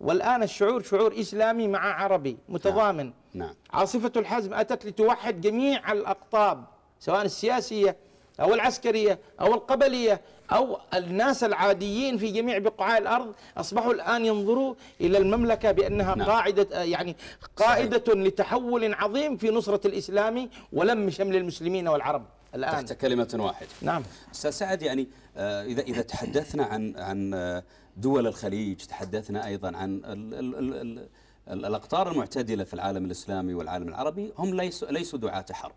والآن الشعور شعور إسلامي مع عربي متضامن نعم. نعم. عاصفة الحزم أتت لتوحد جميع الأقطاب سواء السياسية أو العسكرية أو القبلية أو الناس العاديين في جميع بقاع الأرض أصبحوا الآن ينظروا إلى المملكة بأنها نعم. قاعدة آه، يعني قائدة صحيح. لتحول عظيم في نصرة الإسلام ولم شمل المسلمين والعرب الآن تحت كلمة واحدة نعم أستاذ سعد يعني آه، إذا إذا تحدثنا عن عن آه، دول الخليج تحدثنا أيضا عن ال ال ال ال الأقطار المعتدلة في العالم الإسلامي والعالم العربي هم ليسوا ليسوا دعاة حرب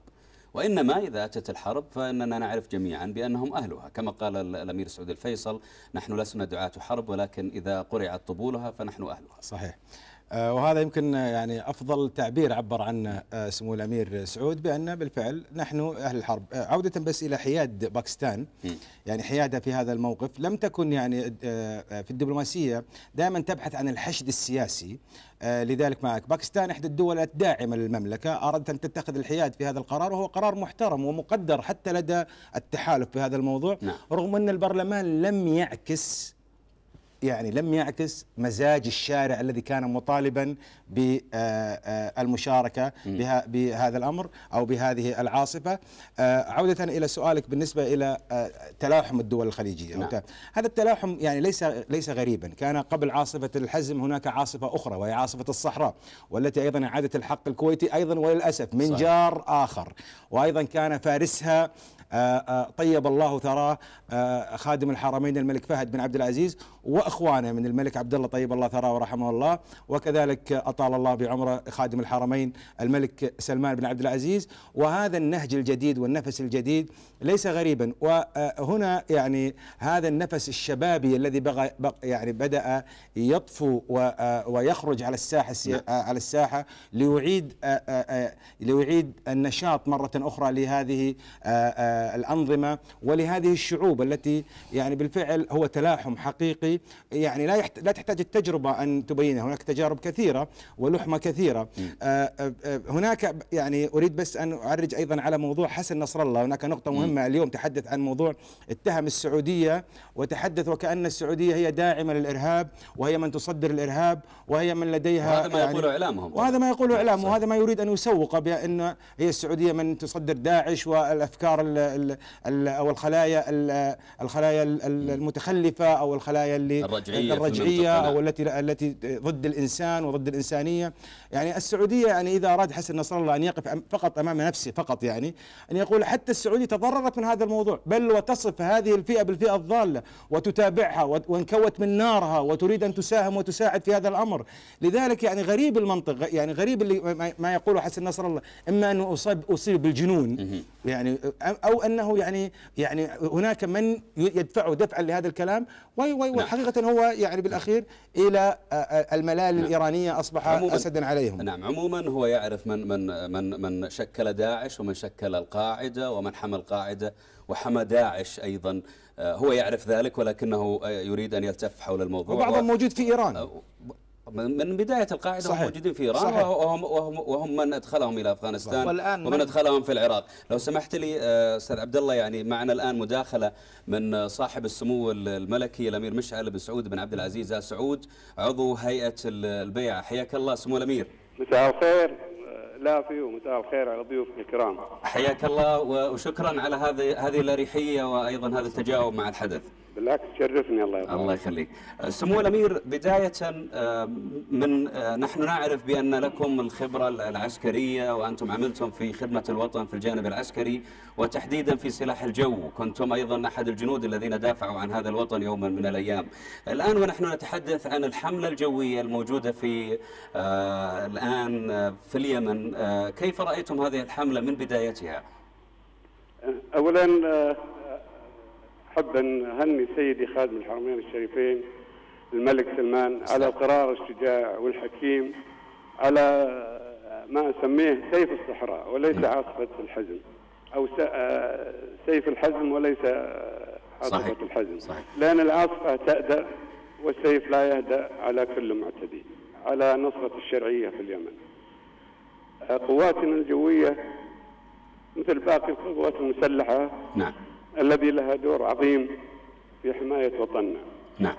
وإنما إذا أتت الحرب فإننا نعرف جميعا بأنهم أهلها كما قال الأمير سعود الفيصل نحن لسنا دعاة حرب ولكن إذا قرعت طبولها فنحن أهلها صحيح آه، وهذا يمكن آه، يعني افضل تعبير عبر عنه آه، سمو الامير سعود بان بالفعل نحن اهل الحرب عوده بس الى حياد باكستان يعني حيادها في هذا الموقف لم تكن يعني في الدبلوماسيه دائما تبحث عن الحشد السياسي لذلك معك باكستان احدى الدول الداعمه للمملكه اردت ان تتخذ الحياد في هذا القرار وهو قرار محترم ومقدر حتى لدى التحالف في هذا الموضوع نعم. رغم ان البرلمان لم يعكس يعني لم يعكس مزاج الشارع الذي كان مطالبا بالمشاركه آه، آه، بهذا الامر او بهذه العاصفه آه، عوده الى سؤالك بالنسبه الى تلاحم الدول الخليجيه نعم. هذا التلاحم يعني ليس ليس غريبا كان قبل عاصفه الحزم هناك عاصفه اخرى وهي عاصفه الصحراء والتي ايضا اعادت الحق الكويتي ايضا وللاسف من صحيح. جار اخر وايضا كان فارسها آه، آه، طيب الله ثراه آه، خادم الحرمين الملك فهد بن عبد العزيز واخوانه من الملك عبد الله طيب الله ثراه ورحمه الله وكذلك اطال الله بعمره خادم الحرمين الملك سلمان بن عبد العزيز وهذا النهج الجديد والنفس الجديد ليس غريبا وهنا يعني هذا النفس الشبابي الذي بغى يعني بدا يطفو ويخرج على الساحه نعم. على الساحه ليعيد ليعيد النشاط مره اخرى لهذه الأنظمة ولهذه الشعوب التي يعني بالفعل هو تلاحم حقيقي يعني لا لا تحتاج التجربة أن تبينها هناك تجارب كثيرة ولحمة كثيرة آه، آه، آه، هناك يعني أريد بس أن أعرج أيضا على موضوع حسن نصر الله هناك نقطة مهمة اليوم تحدث عن موضوع اتهم السعودية وتحدث وكأن السعودية هي داعمة للإرهاب وهي من تصدر الإرهاب وهي من لديها وهذا ما يعني يقوله إعلامهم وهذا ما يقوله إعلامهم وهذا ما يريد أن يسوق بأن هي السعودية من تصدر داعش والأفكار او الخلايا الخلايا المتخلفه او الخلايا اللي الرجعيه, الرجعية نعم. او التي التي ضد الانسان وضد الانسانيه يعني السعوديه يعني اذا اراد حسن نصر الله ان يقف فقط امام نفسه فقط يعني ان يقول حتى السعوديه تضررت من هذا الموضوع بل وتصف هذه الفئه بالفئه الضاله وتتابعها وانكوت من نارها وتريد ان تساهم وتساعد في هذا الامر لذلك يعني غريب المنطق يعني غريب اللي ما يقوله حسن نصر الله اما انه اصيب اصيب بالجنون يعني او او انه يعني يعني هناك من يدفعه دفعا لهذا الكلام وحقيقه نعم. هو يعني بالاخير الى الملال نعم. الايرانيه اصبح اسدا عليهم نعم عموما هو يعرف من من من من شكل داعش ومن شكل القاعده ومن حمى القاعده وحمى داعش ايضا آه، هو يعرف ذلك ولكنه آه، يريد ان يلتف حول الموضوع وبعضهم موجود في ايران آه، من بدايه القاعده صحيح. هم موجودين في ايران صحيح. وهم, وهم وهم من ادخلهم الى افغانستان والآن ومن ادخلهم في العراق، لو سمحت لي استاذ آه، عبد الله يعني معنا الان مداخله من صاحب السمو الملكي الامير مشعل بن سعود بن عبد العزيز ال سعود عضو هيئه البيعه، حياك الله سمو الامير. مساء الخير. لافي ومساء الخير على ضيوفك الكرام. حياك الله وشكرا على هذه هذه الاريحيه وايضا هذا التجاوب مع الحدث. بالعكس تشرفني الله يبارك الله يخليك. سمو الامير بدايه آه، من آه، نحن نعرف بان لكم الخبره العسكريه وانتم عملتم في خدمه الوطن في الجانب العسكري وتحديدا في سلاح الجو، كنتم ايضا احد الجنود الذين دافعوا عن هذا الوطن يوما من الايام. الان ونحن نتحدث عن الحمله الجويه الموجوده في آه، الان في اليمن آه، كيف رأيتم هذه الحملة من بدايتها؟ أولا أحب آه، أن أهني سيدي خادم الحرمين الشريفين الملك سلمان على القرار الشجاع والحكيم على آه، ما أسميه سيف الصحراء وليس نعم. عاصفة الحزم أو سيف الحزم وليس عاصفة الحزم صحيح. لأن العاصفة تأدأ والسيف لا يهدأ على كل معتدي على نصرة الشرعية في اليمن قواتنا الجوية مثل باقي القوات المسلحة نعم الذي لها دور عظيم في حماية وطننا نعم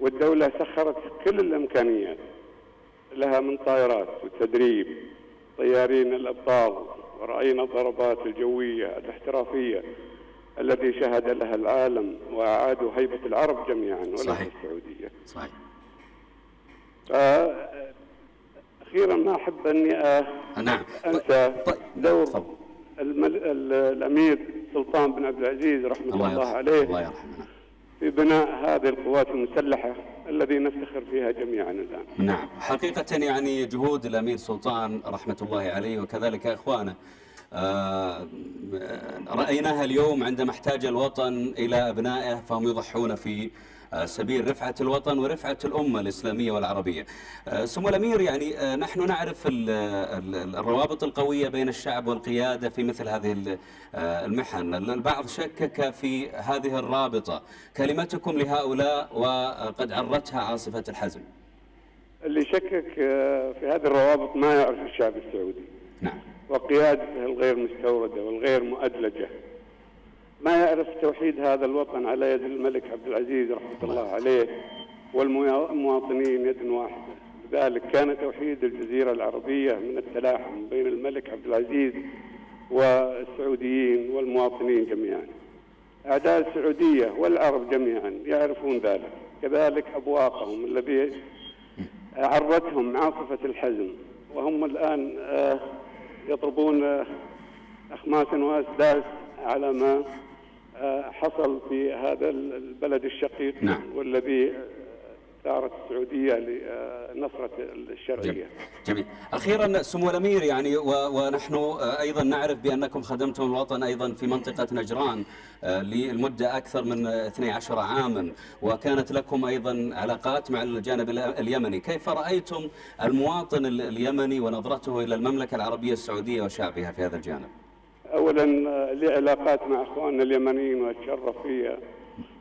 والدولة سخرت كل الإمكانيات لها من طائرات وتدريب طيارين الأبطال ورأينا الضربات الجوية الاحترافية التي شهد لها العالم وأعادوا هيبة العرب جميعا صحيح. السعودية صحيح آه، أخيرا ما أحب أني آه، نعم أنسى دور طب. المل... الأمير سلطان بن عبد العزيز رحمة الله, الله عليه الله يرحمه نعم. في بناء هذه القوات المسلحة الذي نفتخر فيها جميعا الآن نعم حقيقة يعني جهود الأمير سلطان رحمة الله عليه وكذلك إخوانه آه، رأيناها اليوم عندما احتاج الوطن إلى أبنائه فهم يضحون في آه، سبيل رفعة الوطن ورفعة الأمة الإسلامية والعربية آه، سمو الأمير يعني آه، نحن نعرف الروابط القوية بين الشعب والقيادة في مثل هذه المحن البعض شكك في هذه الرابطة كلمتكم لهؤلاء وقد عرتها عاصفة الحزم اللي شكك في هذه الروابط ما يعرف الشعب السعودي نعم وقيادته الغير مستورده والغير مؤدلجه ما يعرف توحيد هذا الوطن على يد الملك عبد العزيز رحمه الله عليه والمواطنين يد واحده لذلك كان توحيد الجزيره العربيه من التلاحم بين الملك عبد العزيز والسعوديين والمواطنين جميعا اعداء السعوديه والعرب جميعا يعرفون ذلك كذلك ابواقهم الذي عرتهم عاصفه الحزم وهم الان آه، يطلبون آه، اخماس واسداس على ما حصل في هذا البلد الشقيق نعم. والذي دارت السعودية لنصرة الشرعية جميل, جميل. أخيرا سمو الأمير يعني ونحن أيضا نعرف بأنكم خدمتم الوطن أيضا في منطقة نجران آه، لمدة أكثر من 12 عاما وكانت لكم أيضا علاقات مع الجانب اليمني كيف رأيتم المواطن اليمني ونظرته إلى المملكة العربية السعودية وشعبها في هذا الجانب؟ اولا آه، لي علاقات مع اخواننا اليمنيين واتشرف فيها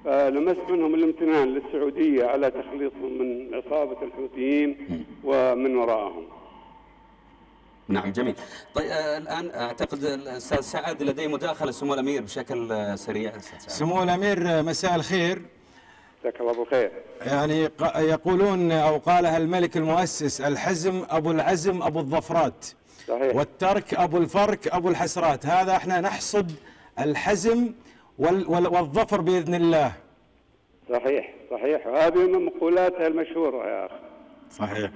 آه، فلمست منهم الامتنان للسعوديه على تخليصهم من عصابه الحوثيين ومن وراءهم. نعم جميل طيب آه الآن أعتقد الأستاذ سعد لديه مداخلة سمو الأمير بشكل آه، سريع سمو الأمير مساء الخير جزاك الله بالخير يعني يقولون أو قالها الملك المؤسس الحزم أبو العزم أبو الظفرات صحيح. والترك أبو الفرك أبو الحسرات هذا احنا نحصد الحزم وال والظفر بإذن الله صحيح صحيح هذه من مقولاتها المشهورة يا أخي صحيح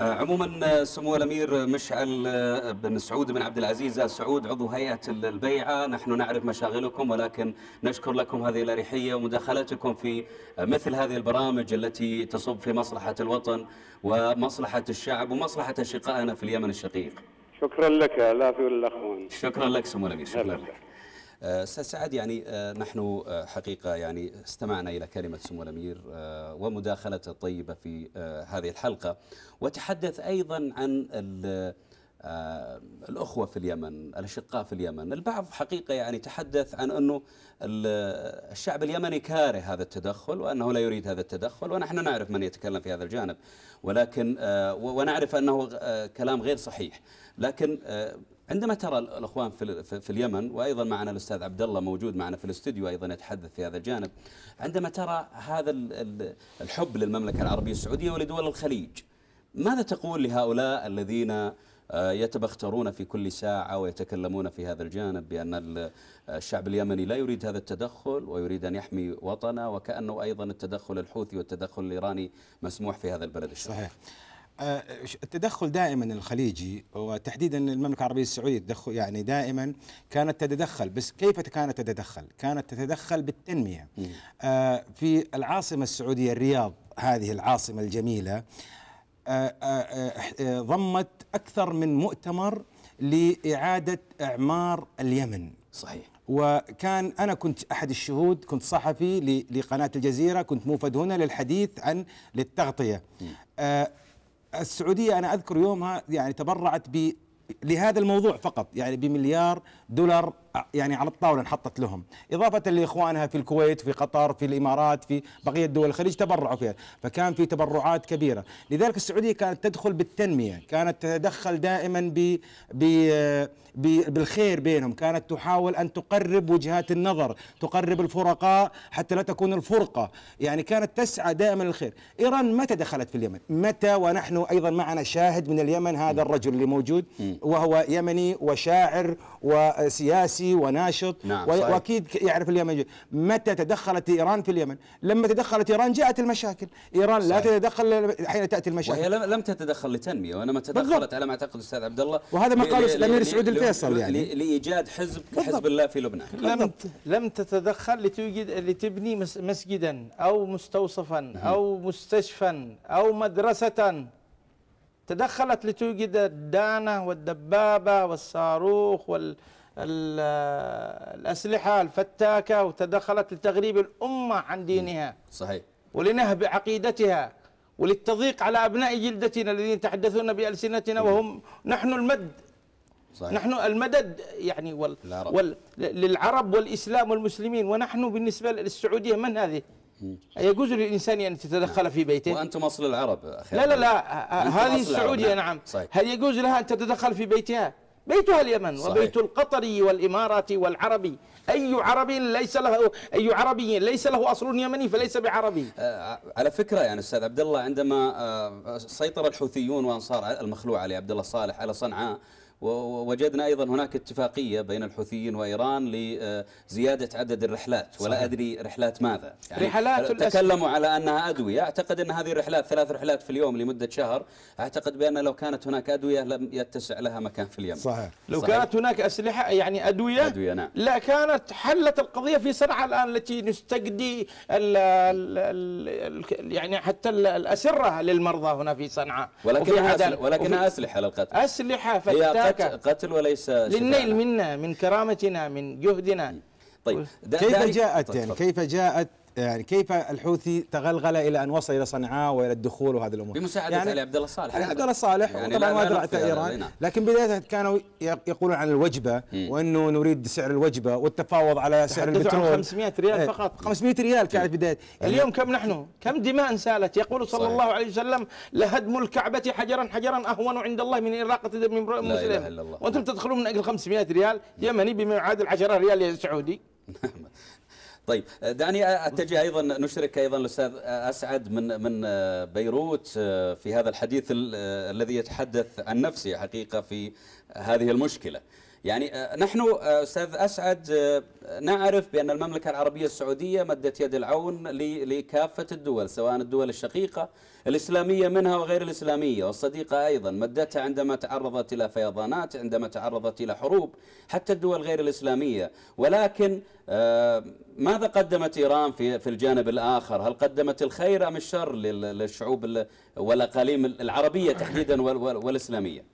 آه، عموما آه، سمو الامير مشعل آه، بن سعود بن عبد العزيز ال سعود عضو هيئه البيعه، نحن نعرف مشاغلكم ولكن نشكر لكم هذه الاريحيه ومداخلتكم في مثل هذه البرامج التي تصب في مصلحه الوطن ومصلحه الشعب ومصلحه اشقائنا في اليمن الشقيق. شكرا لك لا في الاخوان. شكرا لك سمو الامير، شكرا لك. استاذ آه، سعد يعني آه، نحن آه، حقيقه يعني استمعنا الى كلمه سمو الامير ومداخلته الطيبه في هذه الحلقه وتحدث ايضا عن الأخوة في اليمن الأشقاء في اليمن البعض حقيقة يعني تحدث عن أنه الشعب اليمني كاره هذا التدخل وأنه لا يريد هذا التدخل ونحن نعرف من يتكلم في هذا الجانب ولكن ونعرف أنه كلام غير صحيح لكن عندما ترى الأخوان في, في اليمن وأيضا معنا الأستاذ عبد الله موجود معنا في الاستديو أيضا يتحدث في هذا الجانب عندما ترى هذا الحب للمملكة العربية السعودية ولدول الخليج ماذا تقول لهؤلاء الذين آه، يتبخترون في كل ساعة ويتكلمون في هذا الجانب بأن الشعب اليمني لا يريد هذا التدخل ويريد أن يحمي وطنه وكأنه أيضا التدخل الحوثي والتدخل الإيراني مسموح في هذا البلد الشرق. صحيح آه، التدخل دائما الخليجي وتحديدا المملكه العربيه السعوديه تدخل يعني دائما كانت تتدخل بس كيف كانت تتدخل؟ كانت تتدخل بالتنميه آه، في العاصمه السعوديه الرياض هذه العاصمه الجميله آه، ضمت اكثر من مؤتمر لاعاده اعمار اليمن صحيح وكان انا كنت احد الشهود كنت صحفي لقناه الجزيره كنت موفد هنا للحديث عن للتغطيه السعوديه انا اذكر يومها يعني تبرعت ب لهذا الموضوع فقط يعني بمليار دولار يعني على الطاوله انحطت لهم، اضافه لاخوانها في الكويت، في قطر، في الامارات، في بقيه دول الخليج تبرعوا فيها، فكان في تبرعات كبيره، لذلك السعوديه كانت تدخل بالتنميه، كانت تتدخل دائما ب بالخير بينهم، كانت تحاول ان تقرب وجهات النظر، تقرب الفرقاء حتى لا تكون الفرقه، يعني كانت تسعى دائما للخير، ايران متى دخلت في اليمن؟ متى ونحن ايضا معنا شاهد من اليمن هذا الرجل اللي موجود وهو يمني وشاعر وسياسي سياسي وناشط نعم واكيد يعرف اليمن جدا. متى تدخلت ايران في اليمن؟ لما تدخلت ايران جاءت المشاكل، ايران صحيح. لا تتدخل حين تاتي المشاكل وهي لم تتدخل لتنميه وانما تدخلت على ما اعتقد استاذ عبد الله وهذا ما قاله الامير سعود الفيصل يعني لايجاد حزب حزب الله في لبنان لم لم تتدخل لتوجد لتبني مسجدا او مستوصفا او مستشفى او مدرسه تدخلت لتوجد الدانة والدبابة والصاروخ وال الأسلحة الفتاكة وتدخلت لتغريب الأمة عن دينها صحيح ولنهب عقيدتها وللتضييق على أبناء جلدتنا الذين يتحدثون بألسنتنا وهم نحن المد صحيح. نحن المدد يعني وال... العرب. وال... للعرب والإسلام والمسلمين ونحن بالنسبة للسعودية من هذه؟ يجوز للإنسان أن تتدخل نعم. في بيته وأنتم أصل العرب أخي لا لا لا هذه السعودية نعم, نعم. صحيح. هل يجوز لها أن تتدخل في بيتها بيتها اليمن صحيح. وبيت القطري والإماراتي والعربي أي عربي ليس له أي عربي ليس له أصل يمني فليس بعربي أه، على فكرة يعني أستاذ عبد الله عندما أه، سيطر الحوثيون وأنصار المخلوع علي عبد الله صالح على صنعاء ووجدنا أيضا هناك اتفاقية بين الحوثيين وإيران لزيادة عدد الرحلات ولا صحيح. أدري رحلات ماذا يعني رحلات تكلموا على أنها أدوية أعتقد أن هذه الرحلات ثلاث رحلات في اليوم لمدة شهر أعتقد بأن لو كانت هناك أدوية لم يتسع لها مكان في اليمن صحيح لو صحيح. كانت هناك أسلحة يعني أدوية, أدوية نعم. لا كانت حلت القضية في صنعاء الآن التي نستجدي الـ الـ الـ يعني حتى الأسرة للمرضى هنا في صنعاء ولكنها أسلحة, ولكنها أسلحة للقتل أسلحة فتاة قتل, قتل وليس للنيل منا من كرامتنا من جهدنا طيب كيف ده جاءت يعني كيف جاءت يعني كيف الحوثي تغلغل الى ان وصل الى صنعاء والى الدخول وهذه الامور بمساعده يعني علي عبد الله صالح علي عبد الله صالح يعني طبعا ما درعت ايران نعم. لكن بدايه كانوا يقولون عن الوجبه وانه نريد سعر الوجبه والتفاوض على سعر البترول 500 ريال إيه. فقط 500 ريال كانت بدايه اليوم كم نحن كم دماء سالت يقول صلى الله عليه وسلم لهدم الكعبه حجرا حجرا اهون عند الله من اراقه دم امرئ مسلم وانتم تدخلون من اجل 500 ريال يمني بما يعادل 10 ريال سعودي نعم. طيب آه، دعني اتجه ايضا نشرك ايضا الاستاذ آه، اسعد من من آه، بيروت في هذا الحديث الذي يتحدث عن نفسه حقيقه في هذه المشكله يعني آه, نحن آه, أستاذ أسعد آه, نعرف بأن المملكة العربية السعودية مدت يد العون لكافة الدول سواء الدول الشقيقة الإسلامية منها وغير الإسلامية والصديقة أيضا مدتها عندما تعرضت إلى فيضانات عندما تعرضت إلى حروب حتى الدول غير الإسلامية ولكن ماذا قدمت إيران في في الجانب الآخر هل قدمت الخير أم الشر للشعوب والأقاليم العربية تحديدا والإسلامية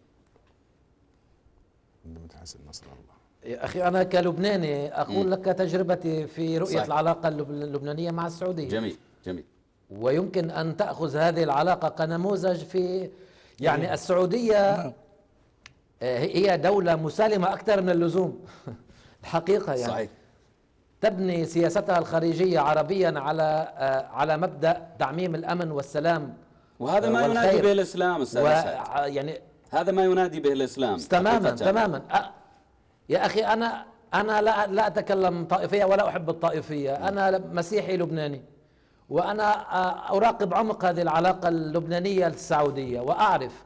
حسن نصر الله يا أخي أنا كلبناني أقول م. لك تجربتي في رؤية صحيح. العلاقة اللبنانية مع السعودية جميل جميل ويمكن أن تأخذ هذه العلاقة كنموذج في يعني جميل. السعودية نعم. آه، هي دولة مسالمة أكثر من اللزوم الحقيقة يعني صحيح. تبني سياستها الخارجية عربيا على آه، على مبدأ تعميم الأمن والسلام وهذا آه، ما ينادي به الإسلام و... يعني هذا ما ينادي به الإسلام تماما تماما يا أخي أنا أنا لا لا أتكلم طائفية ولا أحب الطائفية أنا مسيحي لبناني وأنا آه، أراقب عمق هذه العلاقة اللبنانية السعودية وأعرف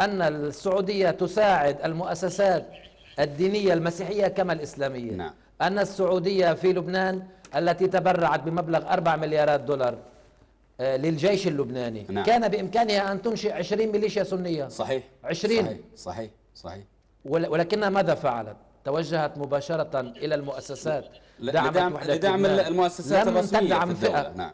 أن السعودية تساعد المؤسسات الدينية المسيحية كما الإسلامية نعم. أن السعودية في لبنان التي تبرعت بمبلغ 4 مليارات دولار آه، للجيش اللبناني نعم. كان بإمكانها أن تنشئ 20 ميليشيا سنية صحيح 20 صحيح صحيح, صحيح. ولكنها ماذا فعلت توجهت مباشرة إلى المؤسسات لدعم, لدعم المؤسسات لم الرسمية تدعم فئة نعم.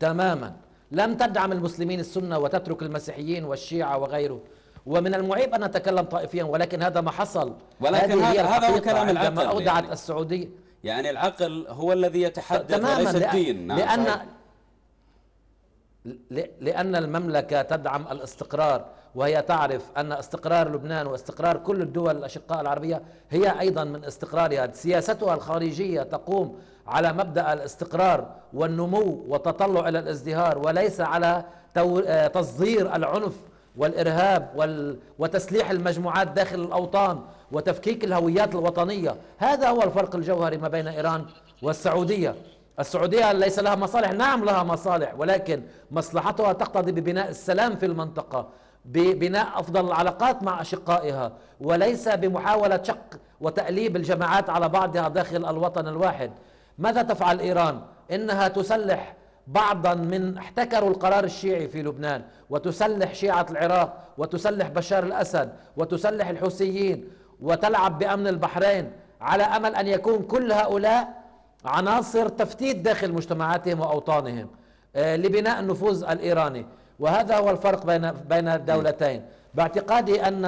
تماما لم تدعم المسلمين السنة وتترك المسيحيين والشيعة وغيره ومن المعيب أن نتكلم طائفيا ولكن هذا ما حصل ولكن هذا, هذا هو كلام العقل عندما يعني. أودعت يعني. السعودية يعني العقل هو الذي يتحدث وليس الدين نعم لأن لأن المملكة تدعم الاستقرار وهي تعرف أن استقرار لبنان واستقرار كل الدول الأشقاء العربية هي أيضا من استقرارها سياستها الخارجية تقوم على مبدأ الاستقرار والنمو والتطلع إلى الازدهار وليس على آه، تصدير العنف والإرهاب وتسليح المجموعات داخل الأوطان وتفكيك الهويات الوطنية هذا هو الفرق الجوهري ما بين إيران والسعودية السعودية ليس لها مصالح نعم لها مصالح ولكن مصلحتها تقتضي ببناء السلام في المنطقة ببناء افضل العلاقات مع اشقائها وليس بمحاوله شق وتاليب الجماعات على بعضها داخل الوطن الواحد ماذا تفعل ايران انها تسلح بعضا من احتكروا القرار الشيعي في لبنان وتسلح شيعه العراق وتسلح بشار الاسد وتسلح الحوثيين وتلعب بامن البحرين على امل ان يكون كل هؤلاء عناصر تفتيت داخل مجتمعاتهم واوطانهم آه، لبناء النفوذ الايراني وهذا هو الفرق بين بين الدولتين باعتقادي ان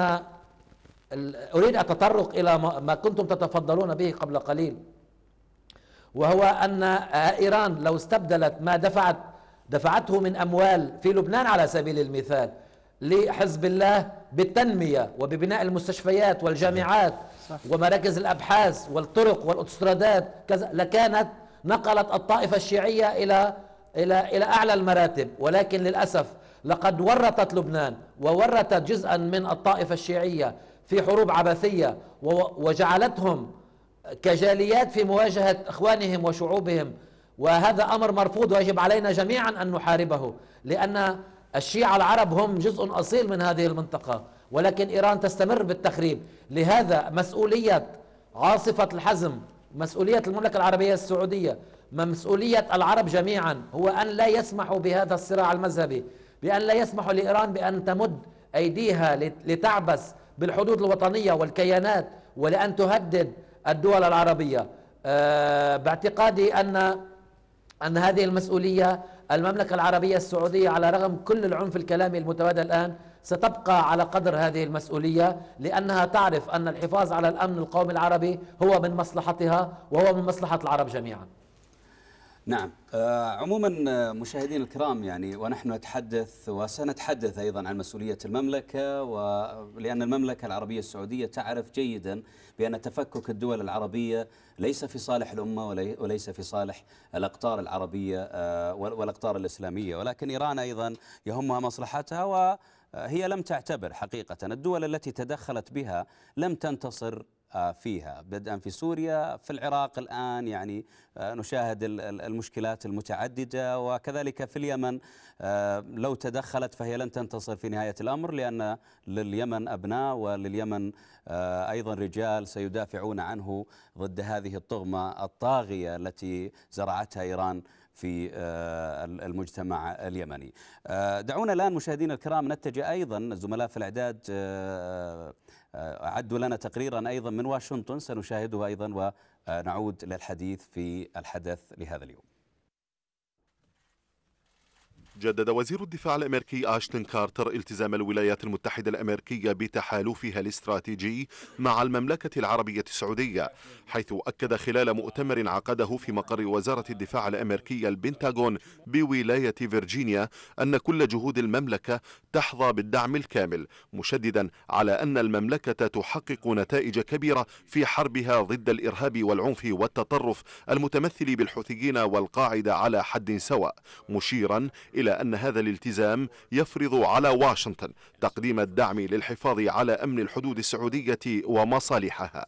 اريد اتطرق الى ما كنتم تتفضلون به قبل قليل وهو ان ايران لو استبدلت ما دفعت دفعته من اموال في لبنان على سبيل المثال لحزب الله بالتنميه وببناء المستشفيات والجامعات ومراكز الابحاث والطرق والاوتسترادات كذا لكانت نقلت الطائفه الشيعيه الى الى الى اعلى المراتب ولكن للاسف لقد ورطت لبنان وورطت جزءا من الطائفة الشيعية في حروب عبثية وجعلتهم كجاليات في مواجهة إخوانهم وشعوبهم وهذا أمر مرفوض ويجب علينا جميعا أن نحاربه لأن الشيعة العرب هم جزء أصيل من هذه المنطقة ولكن إيران تستمر بالتخريب لهذا مسؤولية عاصفة الحزم مسؤولية المملكة العربية السعودية مسؤولية العرب جميعا هو أن لا يسمحوا بهذا الصراع المذهبي بأن لا يسمحوا لإيران بأن تمد أيديها لتعبث بالحدود الوطنية والكيانات ولأن تهدد الدول العربية أه باعتقادي أن أن هذه المسؤولية المملكة العربية السعودية على رغم كل العنف الكلامي المتبادل الآن ستبقى على قدر هذه المسؤولية لأنها تعرف أن الحفاظ على الأمن القومي العربي هو من مصلحتها وهو من مصلحة العرب جميعاً نعم آه، عموما آه، مشاهدين الكرام يعني ونحن نتحدث وسنتحدث أيضا عن مسؤولية المملكة ولأن المملكة العربية السعودية تعرف جيدا بأن تفكك الدول العربية ليس في صالح الأمة وليس في صالح الأقطار العربية آه، والأقطار الإسلامية ولكن إيران أيضا يهمها مصلحتها و هي لم تعتبر حقيقة الدول التي تدخلت بها لم تنتصر آه، فيها بدءا في سوريا في العراق الآن يعني آه، نشاهد المشكلات المتعددة وكذلك في اليمن آه، لو تدخلت فهي لن تنتصر في نهاية الأمر لأن لليمن أبناء ولليمن أيضا رجال سيدافعون عنه ضد هذه الطغمة الطاغية التي زرعتها إيران في المجتمع اليمني دعونا الآن مشاهدينا الكرام نتجه أيضا الزملاء في الإعداد أعدوا لنا تقريرا أيضا من واشنطن سنشاهده أيضا ونعود للحديث في الحدث لهذا اليوم جدد وزير الدفاع الأمريكي أشتن كارتر التزام الولايات المتحدة الأمريكية بتحالفها الاستراتيجي مع المملكة العربية السعودية حيث أكد خلال مؤتمر عقده في مقر وزارة الدفاع الأمريكية البنتاغون بولاية فيرجينيا أن كل جهود المملكة تحظى بالدعم الكامل مشددا على أن المملكة تحقق نتائج كبيرة في حربها ضد الإرهاب والعنف والتطرف المتمثل بالحوثيين والقاعدة على حد سواء مشيرا إلى إلى أن هذا الالتزام يفرض على واشنطن تقديم الدعم للحفاظ على أمن الحدود السعودية ومصالحها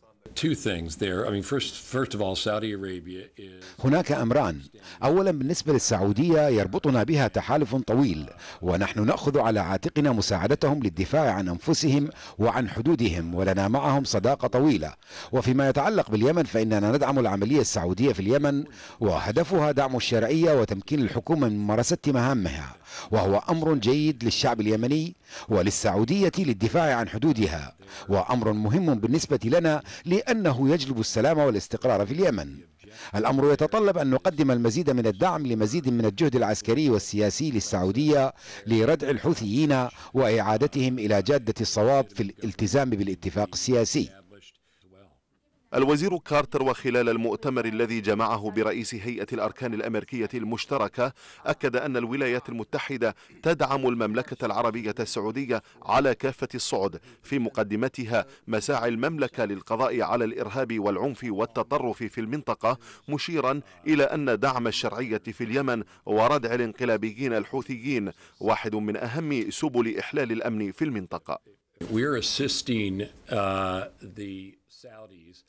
هناك أمران أولا بالنسبة للسعودية يربطنا بها تحالف طويل ونحن نأخذ على عاتقنا مساعدتهم للدفاع عن أنفسهم وعن حدودهم ولنا معهم صداقة طويلة وفيما يتعلق باليمن فإننا ندعم العملية السعودية في اليمن وهدفها دعم الشرعية وتمكين الحكومة من ممارسة مهامها وهو أمر جيد للشعب اليمني وللسعودية للدفاع عن حدودها وأمر مهم بالنسبة لنا لأنه يجلب السلام والاستقرار في اليمن الأمر يتطلب أن نقدم المزيد من الدعم لمزيد من الجهد العسكري والسياسي للسعودية لردع الحوثيين وإعادتهم إلى جادة الصواب في الالتزام بالاتفاق السياسي الوزير كارتر وخلال المؤتمر الذي جمعه برئيس هيئة الأركان الأمريكية المشتركة أكد أن الولايات المتحدة تدعم المملكة العربية السعودية على كافة الصعد في مقدمتها مساعي المملكة للقضاء على الإرهاب والعنف والتطرف في المنطقة مشيرا إلى أن دعم الشرعية في اليمن وردع الانقلابيين الحوثيين واحد من أهم سبل إحلال الأمن في المنطقة. We're assisting uh, the Saudis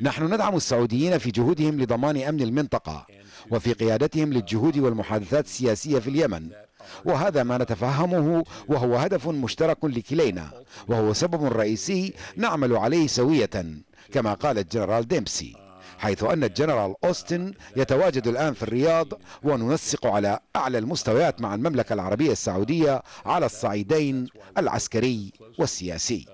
نحن ندعم السعوديين في جهودهم لضمان امن المنطقه وفي قيادتهم للجهود والمحادثات السياسيه في اليمن وهذا ما نتفهمه وهو هدف مشترك لكلينا وهو سبب رئيسي نعمل عليه سويه كما قال الجنرال ديمسي حيث أن الجنرال أوستن يتواجد الآن في الرياض وننسق على أعلى المستويات مع المملكة العربية السعودية على الصعيدين العسكري والسياسي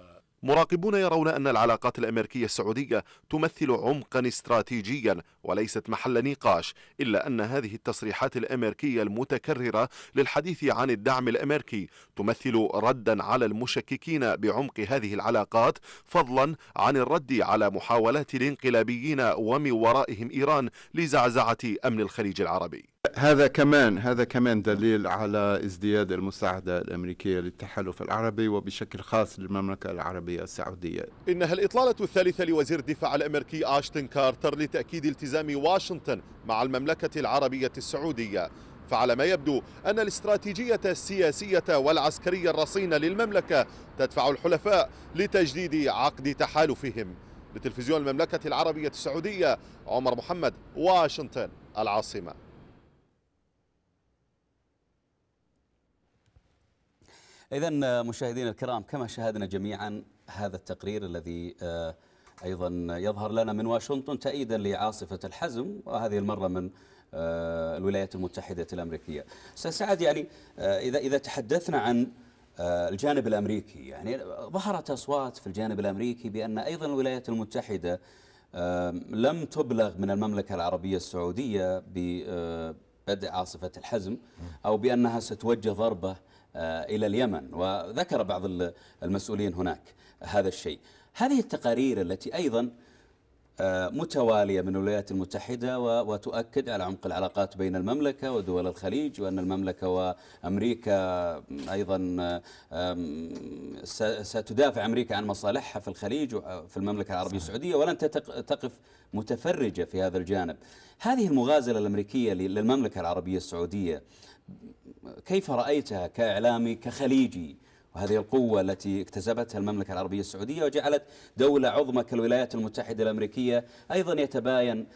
مراقبون يرون أن العلاقات الأمريكية السعودية تمثل عمقا استراتيجيا وليست محل نقاش إلا أن هذه التصريحات الأمريكية المتكررة للحديث عن الدعم الأمريكي تمثل ردا على المشككين بعمق هذه العلاقات فضلا عن الرد على محاولات الانقلابيين ومن ورائهم إيران لزعزعة أمن الخليج العربي هذا كمان هذا كمان دليل على ازدياد المساعدة الأمريكية للتحالف العربي وبشكل خاص للمملكة العربية السعودية إنها الإطلالة الثالثة لوزير الدفاع الأمريكي آشتن كارتر لتأكيد التزام واشنطن مع المملكة العربية السعودية فعلى ما يبدو أن الاستراتيجية السياسية والعسكرية الرصينة للمملكة تدفع الحلفاء لتجديد عقد تحالفهم لتلفزيون المملكة العربية السعودية عمر محمد واشنطن العاصمة إذا آه، مشاهدينا الكرام كما شاهدنا جميعا هذا التقرير الذي آه، أيضا يظهر لنا من واشنطن تأييدا لعاصفة الحزم وهذه المرة من آه، الولايات المتحدة الأمريكية سعد يعني إذا إذا تحدثنا عن الجانب الأمريكي يعني ظهرت أصوات في الجانب الأمريكي بأن أيضا الولايات المتحدة لم تبلغ من المملكة العربية السعودية بدء عاصفة الحزم أو بأنها ستوجه ضربة آه، إلى اليمن وذكر بعض المسؤولين هناك هذا الشيء هذه التقارير التي أيضا آه، متوالية من الولايات المتحدة وتؤكد على عمق العلاقات بين المملكة ودول الخليج وأن المملكة وأمريكا أيضا ستدافع أمريكا عن مصالحها في الخليج وفي المملكة العربية السعودية ولن تقف متفرجة في هذا الجانب هذه المغازلة الأمريكية للمملكة العربية السعودية كيف رأيتها كإعلامي كخليجي وهذه القوة التي اكتسبتها المملكة العربية السعودية وجعلت دولة عظمى كالولايات المتحدة الأمريكية أيضا يتباين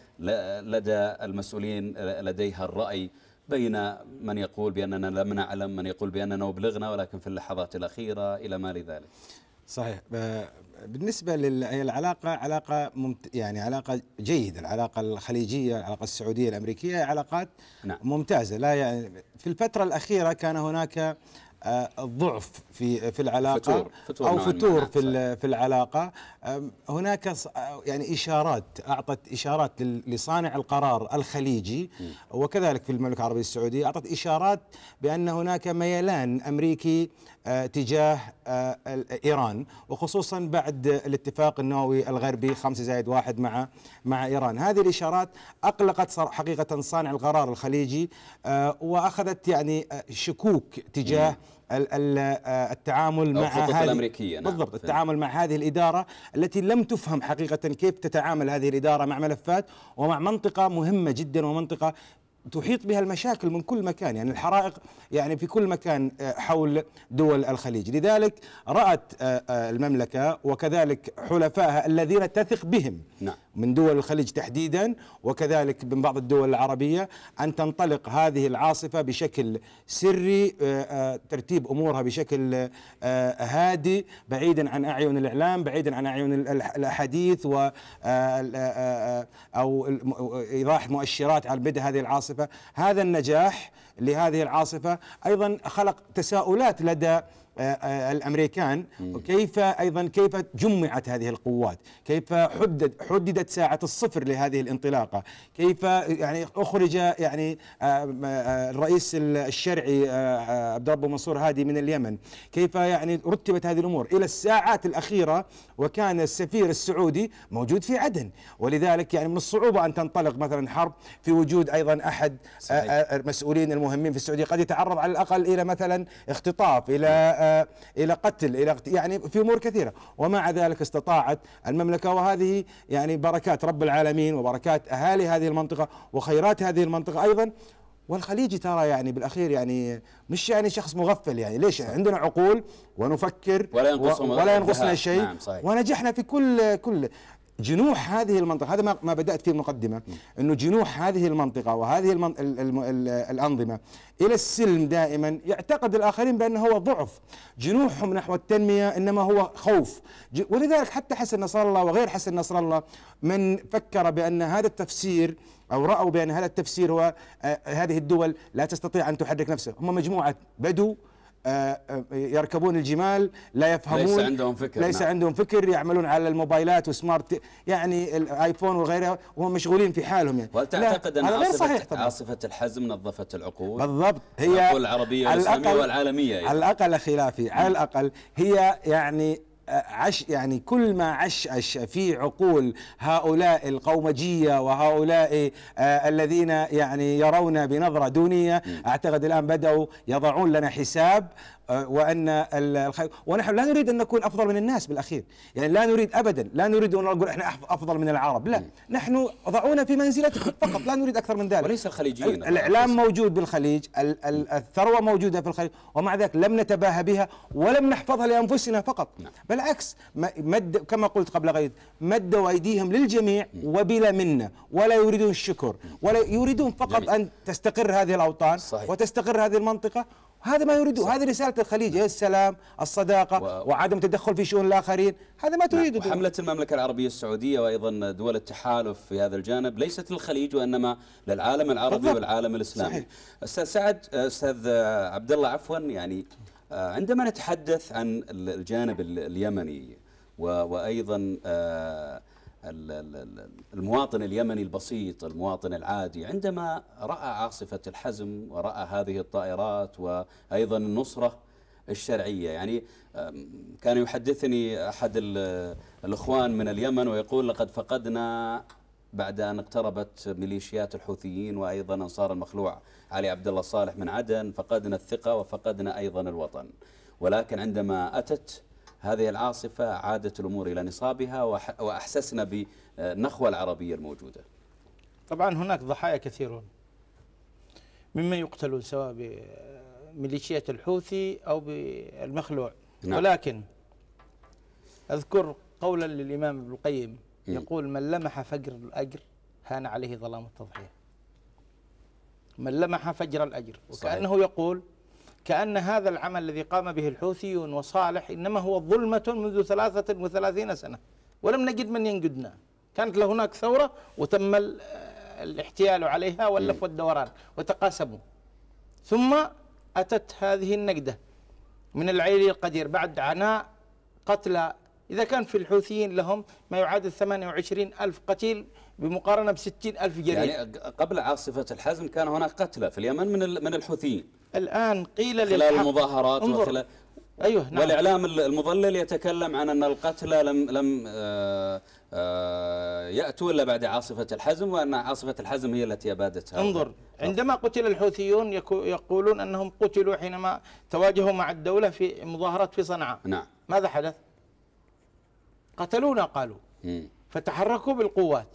لدى المسؤولين لديها الرأي بين من يقول بأننا لم نعلم من يقول بأننا أبلغنا ولكن في اللحظات الأخيرة إلى ما لذلك صحيح بالنسبة للعلاقة علاقة ممت... يعني علاقة جيدة العلاقة الخليجية العلاقة السعودية الأمريكية علاقات نعم. ممتازة لا يعني في الفترة الأخيرة كان هناك آه، ضعف في في العلاقه فتور, فتور او نعم، فتور نعم. في في العلاقه هناك آه، يعني اشارات اعطت اشارات لصانع القرار الخليجي وكذلك في المملكه العربيه السعوديه اعطت اشارات بان هناك ميلان امريكي آه، تجاه آه، ايران وخصوصا بعد الاتفاق النووي الغربي 5 زائد 1 مع مع ايران هذه الاشارات اقلقت حقيقه صانع القرار الخليجي آه، واخذت يعني شكوك تجاه التعامل مع هذه الامريكيه نعم. بالضبط التعامل مع هذه الاداره التي لم تفهم حقيقه كيف تتعامل هذه الاداره مع ملفات ومع منطقه مهمه جدا ومنطقه تحيط بها المشاكل من كل مكان يعني الحرائق يعني في كل مكان آه، حول دول الخليج لذلك رأت آه، آه، المملكة وكذلك حلفائها الذين تثق بهم نعم. من دول الخليج تحديدا وكذلك من بعض الدول العربية أن تنطلق هذه العاصفة بشكل سري آه، آه، ترتيب أمورها بشكل آه، هادي بعيدا عن أعين الإعلام بعيدا عن أعين الأحاديث و أو إيضاح مؤشرات على بدء هذه العاصفة هذا النجاح لهذه العاصفة أيضا خلق تساؤلات لدى آه، آه، الامريكان وكيف ايضا كيف جمعت هذه القوات كيف حدد حددت ساعه الصفر لهذه الانطلاقه كيف يعني اخرج يعني آه، الرئيس الشرعي عبد الله منصور هادي من اليمن كيف يعني رتبت هذه الامور الى الساعات الاخيره وكان السفير السعودي موجود في عدن ولذلك يعني من الصعوبه ان تنطلق مثلا حرب في وجود ايضا احد المسؤولين المهمين في السعوديه قد يتعرض على الاقل الى مثلا اختطاف الى آه، الى قتل الى يعني في امور كثيره ومع ذلك استطاعت المملكه وهذه يعني بركات رب العالمين وبركات اهالي هذه المنطقه وخيرات هذه المنطقه ايضا والخليجي ترى يعني بالاخير يعني مش يعني شخص مغفل يعني ليش صحيح. عندنا عقول ونفكر ولا ينقصنا ولا ينقصنا شيء نعم ونجحنا في كل كل جنوح هذه المنطقة هذا ما بدأت في المقدمة أنه جنوح هذه المنطقة وهذه المن... ال... ال... ال... الأنظمة إلى السلم دائما يعتقد الآخرين بأنه هو ضعف جنوحهم نحو التنمية إنما هو خوف ج... ولذلك حتى حسن نصر الله وغير حسن نصر الله من فكر بأن هذا التفسير أو رأوا بأن هذا التفسير هو آه، هذه الدول لا تستطيع أن تحرك نفسها هم مجموعة بدو آه، آه، يركبون الجمال لا يفهمون ليس عندهم فكر ليس نعم. عندهم فكر يعملون على الموبايلات وسمارت يعني الايفون وغيرها وهم مشغولين في حالهم يعني هل تعتقد ان عاصفه صحيح عاصفه الحزم نظفت العقول بالضبط هي العقول العربيه والاسلاميه والعالميه يعني. على الاقل خلافي على الاقل هي يعني عش يعني كل ما عشش في عقول هؤلاء القومجيه وهؤلاء آه، الذين يعني يرون بنظره دونيه اعتقد الان بداوا يضعون لنا حساب وان الخير ونحن لا نريد ان نكون افضل من الناس بالاخير يعني لا نريد ابدا لا نريد ان نقول احنا افضل من العرب لا نحن ضعونا في منزلتكم فقط لا نريد اكثر من ذلك وليس الخليجيين الاعلام موجود بالخليج الثروه موجوده في الخليج ومع ذلك لم نتباهى بها ولم نحفظها لانفسنا فقط نعم. بالعكس مد كما قلت قبل قليل مدوا ايديهم للجميع وبلا منه ولا يريدون الشكر ولا يريدون فقط ان تستقر هذه الاوطان صحيح. وتستقر هذه المنطقه هذا ما يريده هذه رسالة الخليج هي السلام الصداقة و... وعدم التدخل في شؤون الآخرين هذا ما نعم. تريده نعم. حملة المملكة العربية السعودية وأيضا دول التحالف في هذا الجانب ليست للخليج وإنما للعالم العربي بالضبط. والعالم الإسلامي صحيح. أستاذ سعد أستاذ عبد الله عفوا يعني آه، عندما نتحدث عن الجانب اليمني وأيضا آه، المواطن اليمني البسيط المواطن العادي عندما رأى عاصفة الحزم ورأى هذه الطائرات وأيضا النصرة الشرعية يعني كان يحدثني أحد الأخوان من اليمن ويقول لقد فقدنا بعد أن اقتربت ميليشيات الحوثيين وأيضا أنصار المخلوع علي عبد الله صالح من عدن فقدنا الثقة وفقدنا أيضا الوطن ولكن عندما أتت هذه العاصفة عادت الأمور إلى نصابها وأحسسنا بالنخوة العربية الموجودة طبعا هناك ضحايا كثيرون ممن يقتلون سواء بميليشيات الحوثي أو بالمخلوع نعم. ولكن أذكر قولا للإمام ابن القيم يقول من لمح فجر الأجر هان عليه ظلام التضحية من لمح فجر الأجر وكأنه صحيح. يقول كأن هذا العمل الذي قام به الحوثيون وصالح إنما هو ظلمة منذ ثلاثة وثلاثين سنة ولم نجد من ينقدنا كانت هناك ثورة وتم الاحتيال عليها واللف والدوران وتقاسموا ثم أتت هذه النقدة من العيري القدير بعد عناء قتلى إذا كان في الحوثيين لهم ما يعادل 28 ألف قتيل بمقارنة ب ألف جريح يعني قبل عاصفة الحزم كان هناك قتلى في اليمن من من الحوثيين الآن قيل للحق خلال المظاهرات وخلال أيوه نعم. والإعلام المضلل يتكلم عن أن القتلى لم لم آه، آه، يأتوا إلا بعد عاصفة الحزم وأن عاصفة الحزم هي التي أبادتها انظر عندما قتل الحوثيون يقولون أنهم قتلوا حينما تواجهوا مع الدولة في مظاهرات في صنعاء نعم ماذا حدث؟ قتلونا قالوا م. فتحركوا بالقوات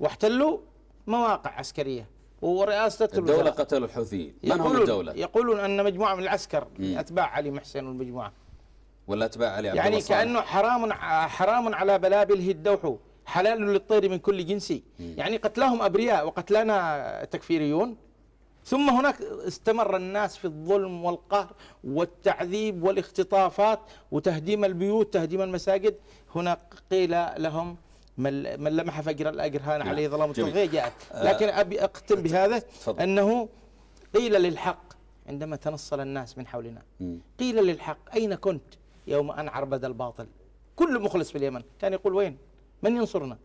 واحتلوا مواقع عسكريه ورئاسة الدولة قتلوا الحوثيين من هم الدولة؟ يقولون أن مجموعة من العسكر من أتباع علي محسن والمجموعة ولا أتباع علي عبد يعني كأنه حرام حرام على بلابله الدوح حلال للطير من كل جنسي يعني قتلاهم أبرياء وقتلانا تكفيريون ثم هناك استمر الناس في الظلم والقهر والتعذيب والاختطافات وتهديم البيوت تهديم المساجد هنا قيل لهم من لمح فجر الاجر هان نعم. عليه ظلام التضغيه جاءت آه، لكن ابي اختم بهذا انه قيل للحق عندما تنصل الناس من حولنا قيل للحق اين كنت يوم ان عربد الباطل كل مخلص في اليمن كان يقول وين من ينصرنا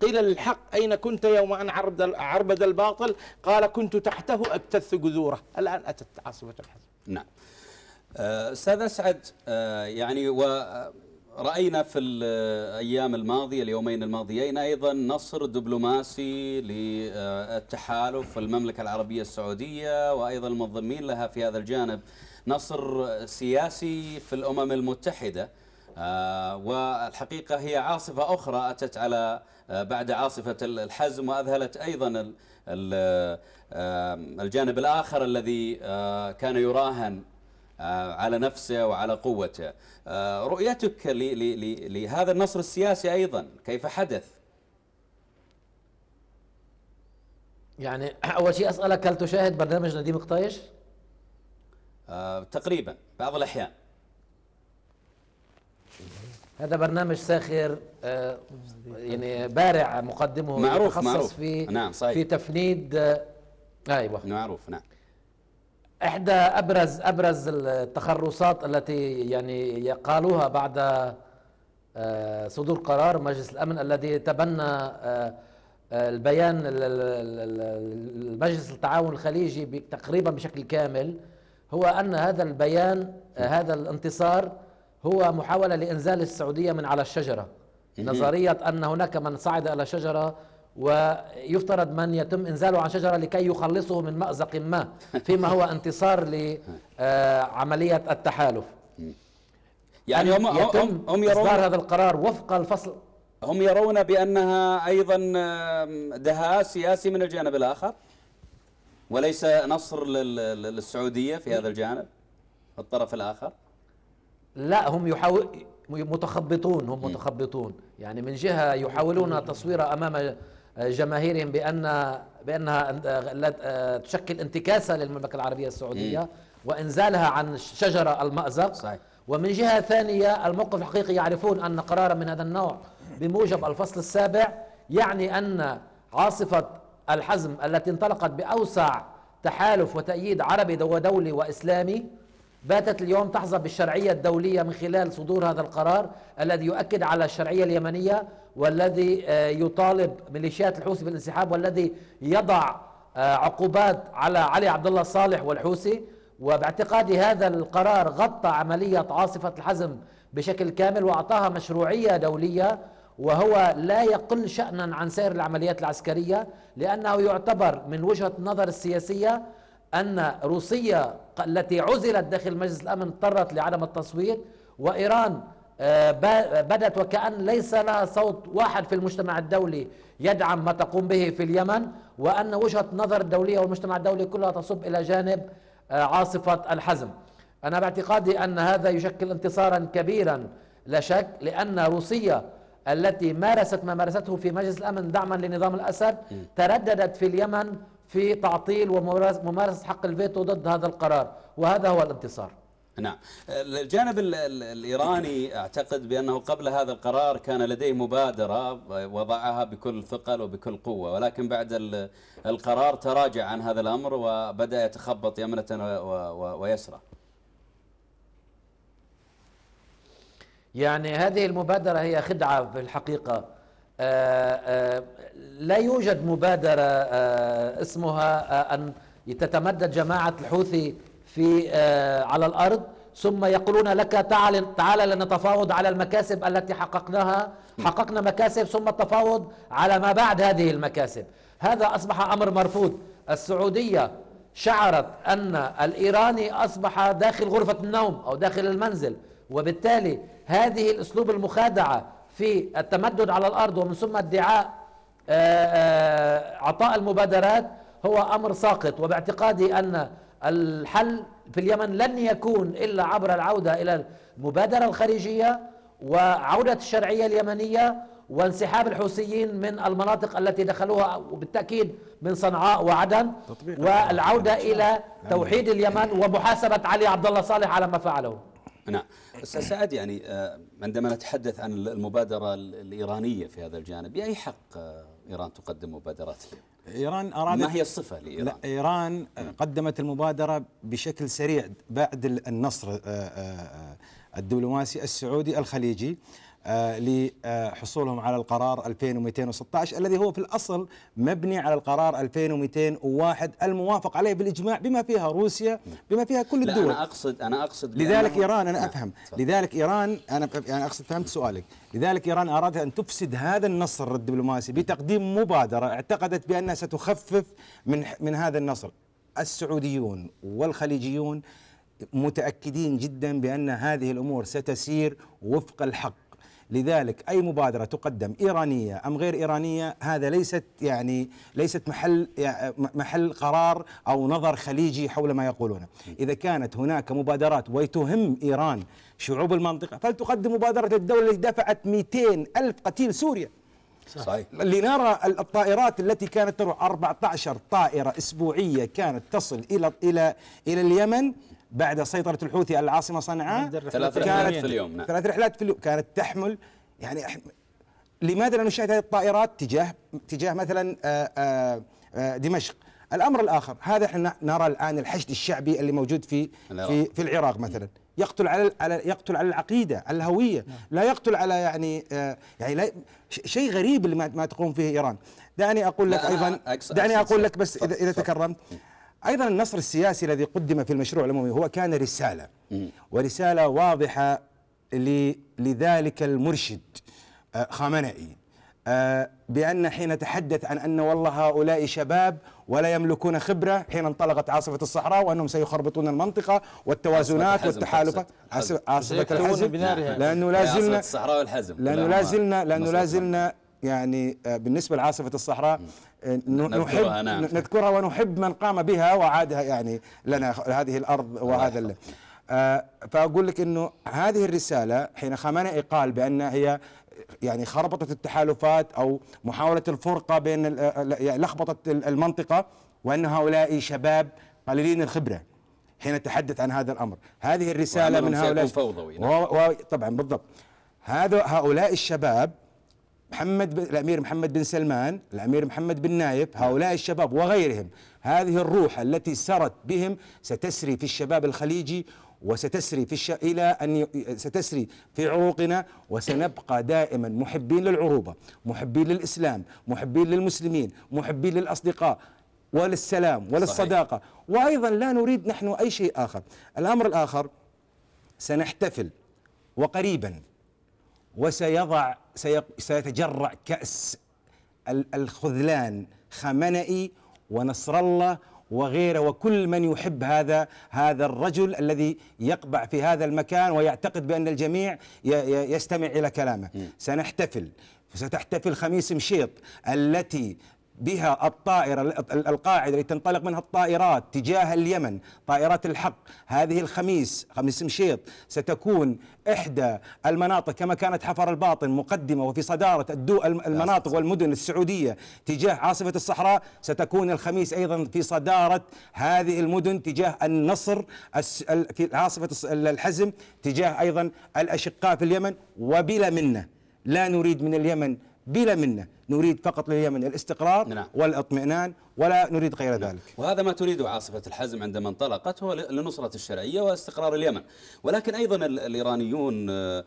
قيل للحق أين كنت يوم أن عربد الباطل قال كنت تحته أبتث جذوره الآن أتت عاصفة الحزم نعم آه، أستاذ أسعد آه، يعني و راينا في الايام الماضيه اليومين الماضيين ايضا نصر دبلوماسي للتحالف المملكه العربيه السعوديه وايضا المنظمين لها في هذا الجانب نصر سياسي في الامم المتحده آه، والحقيقه هي عاصفه اخرى اتت على آه، بعد عاصفه الحزم واذهلت ايضا آه، الجانب الاخر الذي كان يراهن آه، على نفسه وعلى قوته آه، رؤيتك لهذا النصر السياسي أيضا كيف حدث يعني أول شيء أسألك هل تشاهد برنامج نديم قطايش؟ آه، تقريبا بعض الأحيان هذا برنامج ساخر يعني بارع مقدمه معروف معروف في نعم صحيح. في تفنيد ايوه معروف نعم احدى ابرز ابرز التخرصات التي يعني قالوها بعد آه، صدور قرار مجلس الامن الذي تبنى آه، آه، البيان المجلس التعاون الخليجي تقريبا بشكل كامل هو ان هذا البيان هذا الانتصار هو محاوله لانزال السعوديه من على الشجره نظريه ان هناك من صعد على الشجره ويفترض من يتم انزاله عن شجره لكي يخلصه من مازق ما فيما هو انتصار لعمليه آه، التحالف يعني هم هم, هم يرون هذا القرار وفق الفصل هم يرون بانها ايضا دهاء سياسي من الجانب الاخر وليس نصر للسعوديه في هذا الجانب الطرف الاخر لا هم يحاول متخبطون هم متخبطون يعني من جهه يحاولون تصوير امام جماهيرهم بأن بأنها تشكل انتكاسة للمملكة العربية السعودية إيه. وإنزالها عن شجرة المأزق صحيح. ومن جهة ثانية الموقف الحقيقي يعرفون أن قرارا من هذا النوع بموجب الفصل السابع يعني أن عاصفة الحزم التي انطلقت بأوسع تحالف وتأييد عربي ودولي وإسلامي باتت اليوم تحظى بالشرعية الدولية من خلال صدور هذا القرار الذي يؤكد على الشرعية اليمنية والذي آه، يطالب ميليشيات الحوثي بالانسحاب والذي يضع آه، عقوبات على علي عبد الله صالح والحوثي وباعتقادي هذا القرار غطى عملية عاصفة الحزم بشكل كامل وأعطاها مشروعية دولية وهو لا يقل شأنا عن سير العمليات العسكرية لأنه يعتبر من وجهة النظر السياسية أن روسيا التي عزلت داخل مجلس الأمن اضطرت لعدم التصويت وإيران آه، بدت وكأن ليس لها صوت واحد في المجتمع الدولي يدعم ما تقوم به في اليمن وأن وجهة نظر الدولية والمجتمع الدولي كلها تصب إلى جانب آه، عاصفة الحزم أنا باعتقادي أن هذا يشكل انتصارا كبيرا لا شك لأن روسيا التي مارست ما مارسته في مجلس الأمن دعما لنظام الأسد ترددت في اليمن في تعطيل وممارسة حق الفيتو ضد هذا القرار وهذا هو الانتصار نعم الجانب الإيراني أعتقد بأنه قبل هذا القرار كان لديه مبادرة وضعها بكل ثقل وبكل قوة ولكن بعد القرار تراجع عن هذا الأمر وبدأ يتخبط يمنة ويسرى يعني هذه المبادرة هي خدعة في الحقيقة آه، آه، لا يوجد مبادرة آه، اسمها أن تتمدد جماعة الحوثي في على الأرض ثم يقولون لك تعال تعال لنتفاوض على المكاسب التي حققناها حققنا مكاسب ثم التفاوض على ما بعد هذه المكاسب هذا أصبح أمر مرفوض السعودية شعرت أن الإيراني أصبح داخل غرفة النوم أو داخل المنزل وبالتالي هذه الأسلوب المخادعة في التمدد على الارض ومن ثم ادعاء آه، آه، عطاء المبادرات هو امر ساقط وباعتقادي ان الحل في اليمن لن يكون الا عبر العوده الى المبادره الخارجيه وعوده الشرعيه اليمنيه وانسحاب الحوثيين من المناطق التي دخلوها وبالتاكيد من صنعاء وعدن والعوده الى توحيد اليمن ومحاسبه علي عبد الله صالح على ما فعله نعم أستاذ نعم. سعد يعني آه، عندما نتحدث عن المبادرة الإيرانية في هذا الجانب بأي حق آه، إيران تقدم مبادرات إيران أرادت ما هي الصفة لإيران؟ إيران آه، قدمت المبادرة بشكل سريع بعد النصر الدبلوماسي السعودي الخليجي آه، لحصولهم على القرار 2216 الذي هو في الأصل مبني على القرار 2201 الموافق عليه بالإجماع بما فيها روسيا بما فيها كل الدول لا أنا أقصد أنا أقصد نعم، لذلك إيران أنا أفهم لذلك إيران أنا أنا أقصد فهمت سؤالك لذلك إيران أرادت أن تفسد هذا النصر الدبلوماسي بتقديم مبادرة اعتقدت بأنها ستخفف من من هذا النصر السعوديون والخليجيون متأكدين جدا بأن هذه الأمور ستسير وفق الحق لذلك أي مبادرة تقدم إيرانية أم غير إيرانية هذا ليست يعني ليست محل محل قرار أو نظر خليجي حول ما يقولونه إذا كانت هناك مبادرات وتهم إيران شعوب المنطقة فلتقدم مبادرة الدولة التي دفعت 200 ألف قتيل سوريا صحيح لنرى الطائرات التي كانت تروح 14 طائرة أسبوعية كانت تصل إلى إلى إلى اليمن بعد سيطرة الحوثي على العاصمة صنعاء ثلاث رحلات في اليوم نعم. ثلاث رحلات في اليوم كانت تحمل يعني لماذا لا نشاهد هذه الطائرات تجاه تجاه مثلا آه، آه، آه، دمشق الامر الاخر هذا احنا نرى الان الحشد الشعبي اللي موجود في العراق. في في العراق مثلا يقتل على يقتل على العقيده على الهويه نعم. لا يقتل على يعني يعني شيء غريب اللي ما تقوم فيه ايران دعني اقول لك ايضا دعني اقول لك بس اذا اذا تكرمت أيضا النصر السياسي الذي قدم في المشروع الأممي هو كان رسالة ورسالة واضحة لذلك المرشد آه، خامنئي آه، بأن حين تحدث عن أن والله هؤلاء شباب ولا يملكون خبرة حين انطلقت عاصفة الصحراء وأنهم سيخربطون المنطقة والتوازنات والتحالفات عاصفة الحزم نعم. لأنه لا زلنا الصحراء والحزم لأنه لا زلنا لأنه لا زلنا يعني آه، بالنسبة لعاصفة الصحراء نحب نذكرها ونحب من قام بها وعادها يعني لنا هذه الارض وهذا الله آه، فاقول لك انه هذه الرساله حين خامنا قال بان هي يعني خربطت التحالفات او محاوله الفرقه بين يعني لخبطت المنطقه وان هؤلاء شباب قليلين الخبره حين تحدث عن هذا الامر هذه الرساله من هؤلاء فوضوي نعم. طبعا بالضبط هذا هؤلاء الشباب محمد ب... الامير محمد بن سلمان، الامير محمد بن نايف، هؤلاء الشباب وغيرهم، هذه الروح التي سرت بهم ستسري في الشباب الخليجي وستسري في الش... الى ان ي... ستسري في عروقنا وسنبقى دائما محبين للعروبه، محبين للاسلام، محبين للمسلمين، محبين للاصدقاء وللسلام وللصداقه، صحيح. وايضا لا نريد نحن اي شيء اخر، الامر الاخر سنحتفل وقريبا وسيضع سيتجرع كأس الخذلان خامنئي ونصر الله وغيره وكل من يحب هذا هذا الرجل الذي يقبع في هذا المكان ويعتقد بأن الجميع يستمع إلى كلامه سنحتفل ستحتفل خميس مشيط التي بها الطائرة القاعدة التي تنطلق منها الطائرات تجاه اليمن طائرات الحق هذه الخميس خميس مشيط ستكون إحدى المناطق كما كانت حفر الباطن مقدمة وفي صدارة الدو المناطق والمدن السعودية تجاه عاصفة الصحراء ستكون الخميس أيضا في صدارة هذه المدن تجاه النصر في عاصفة الحزم تجاه أيضا الأشقاء في اليمن وبلا منه لا نريد من اليمن بلا منه نريد فقط لليمن الاستقرار نعم. والاطمئنان ولا نريد غير نعم. ذلك وهذا ما تريده عاصفة الحزم عندما انطلقت هو لنصرة الشرعية واستقرار اليمن ولكن أيضا الإيرانيون آه،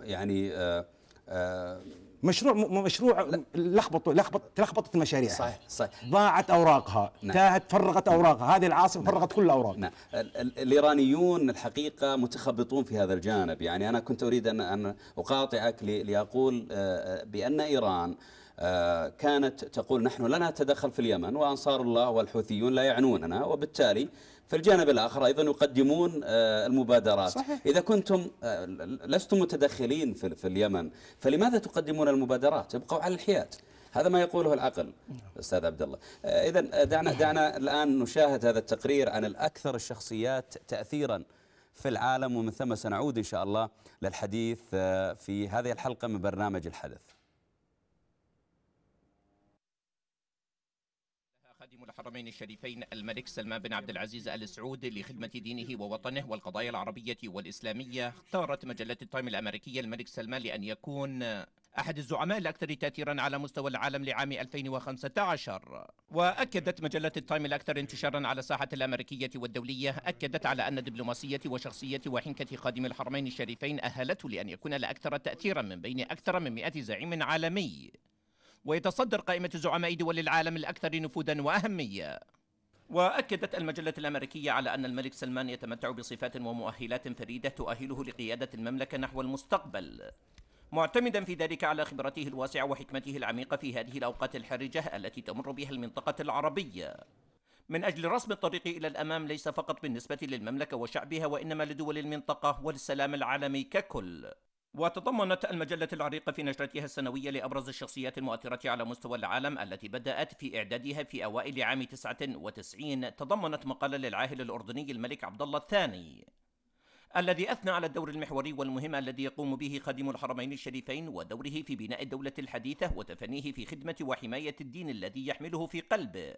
يعني آه، آه، مشروع م... مشروع لخبط لخبط تلخبطت المشاريع صحيح صحيح ضاعت اوراقها نعم. تاهت فرغت نعم. اوراقها هذه العاصمه نعم. فرغت كل الاوراق نعم. الايرانيون الحقيقه متخبطون في هذا الجانب يعني انا كنت اريد ان ان اقاطعك لاقول آه، آه، بان ايران آه، كانت تقول نحن لنا نتدخل في اليمن وانصار الله والحوثيون لا يعنوننا وبالتالي في الجانب الآخر أيضا يقدمون آه، المبادرات صحيح. إذا كنتم آه، لستم متدخلين في اليمن فلماذا تقدمون المبادرات ابقوا على الحياد هذا ما يقوله العقل نعم. استاذ عبد الله آه، اذا دعنا دعنا الان نشاهد هذا التقرير عن الاكثر الشخصيات تاثيرا في العالم ومن ثم سنعود ان شاء الله للحديث في هذه الحلقه من برنامج الحدث الحرمين الشريفين الملك سلمان بن عبد العزيز ال سعود لخدمة دينه ووطنه والقضايا العربية والإسلامية اختارت مجلة التايم الأمريكية الملك سلمان لأن يكون أحد الزعماء الأكثر تأثيرا على مستوى العالم لعام 2015 وأكدت مجلة التايم الأكثر انتشارا على الساحة الأمريكية والدولية أكدت على أن دبلوماسية وشخصية وحنكة خادم الحرمين الشريفين أهلته لأن يكون الأكثر تأثيرا من بين أكثر من 100 زعيم عالمي ويتصدر قائمة زعماء دول العالم الأكثر نفوذا وأهمية وأكدت المجلة الأمريكية على أن الملك سلمان يتمتع بصفات ومؤهلات فريدة تؤهله لقيادة المملكة نحو المستقبل معتمدا في ذلك على خبرته الواسعة وحكمته العميقة في هذه الأوقات الحرجة التي تمر بها المنطقة العربية من أجل رسم الطريق إلى الأمام ليس فقط بالنسبة للمملكة وشعبها وإنما لدول المنطقة والسلام العالمي ككل وتضمنت المجلة العريقة في نشرتها السنوية لأبرز الشخصيات المؤثرة على مستوى العالم التي بدأت في إعدادها في أوائل عام 99 تضمنت مقالا للعاهل الأردني الملك عبد الله الثاني الذي أثنى على الدور المحوري والمهم الذي يقوم به خادم الحرمين الشريفين ودوره في بناء الدولة الحديثة وتفنيه في خدمة وحماية الدين الذي يحمله في قلبه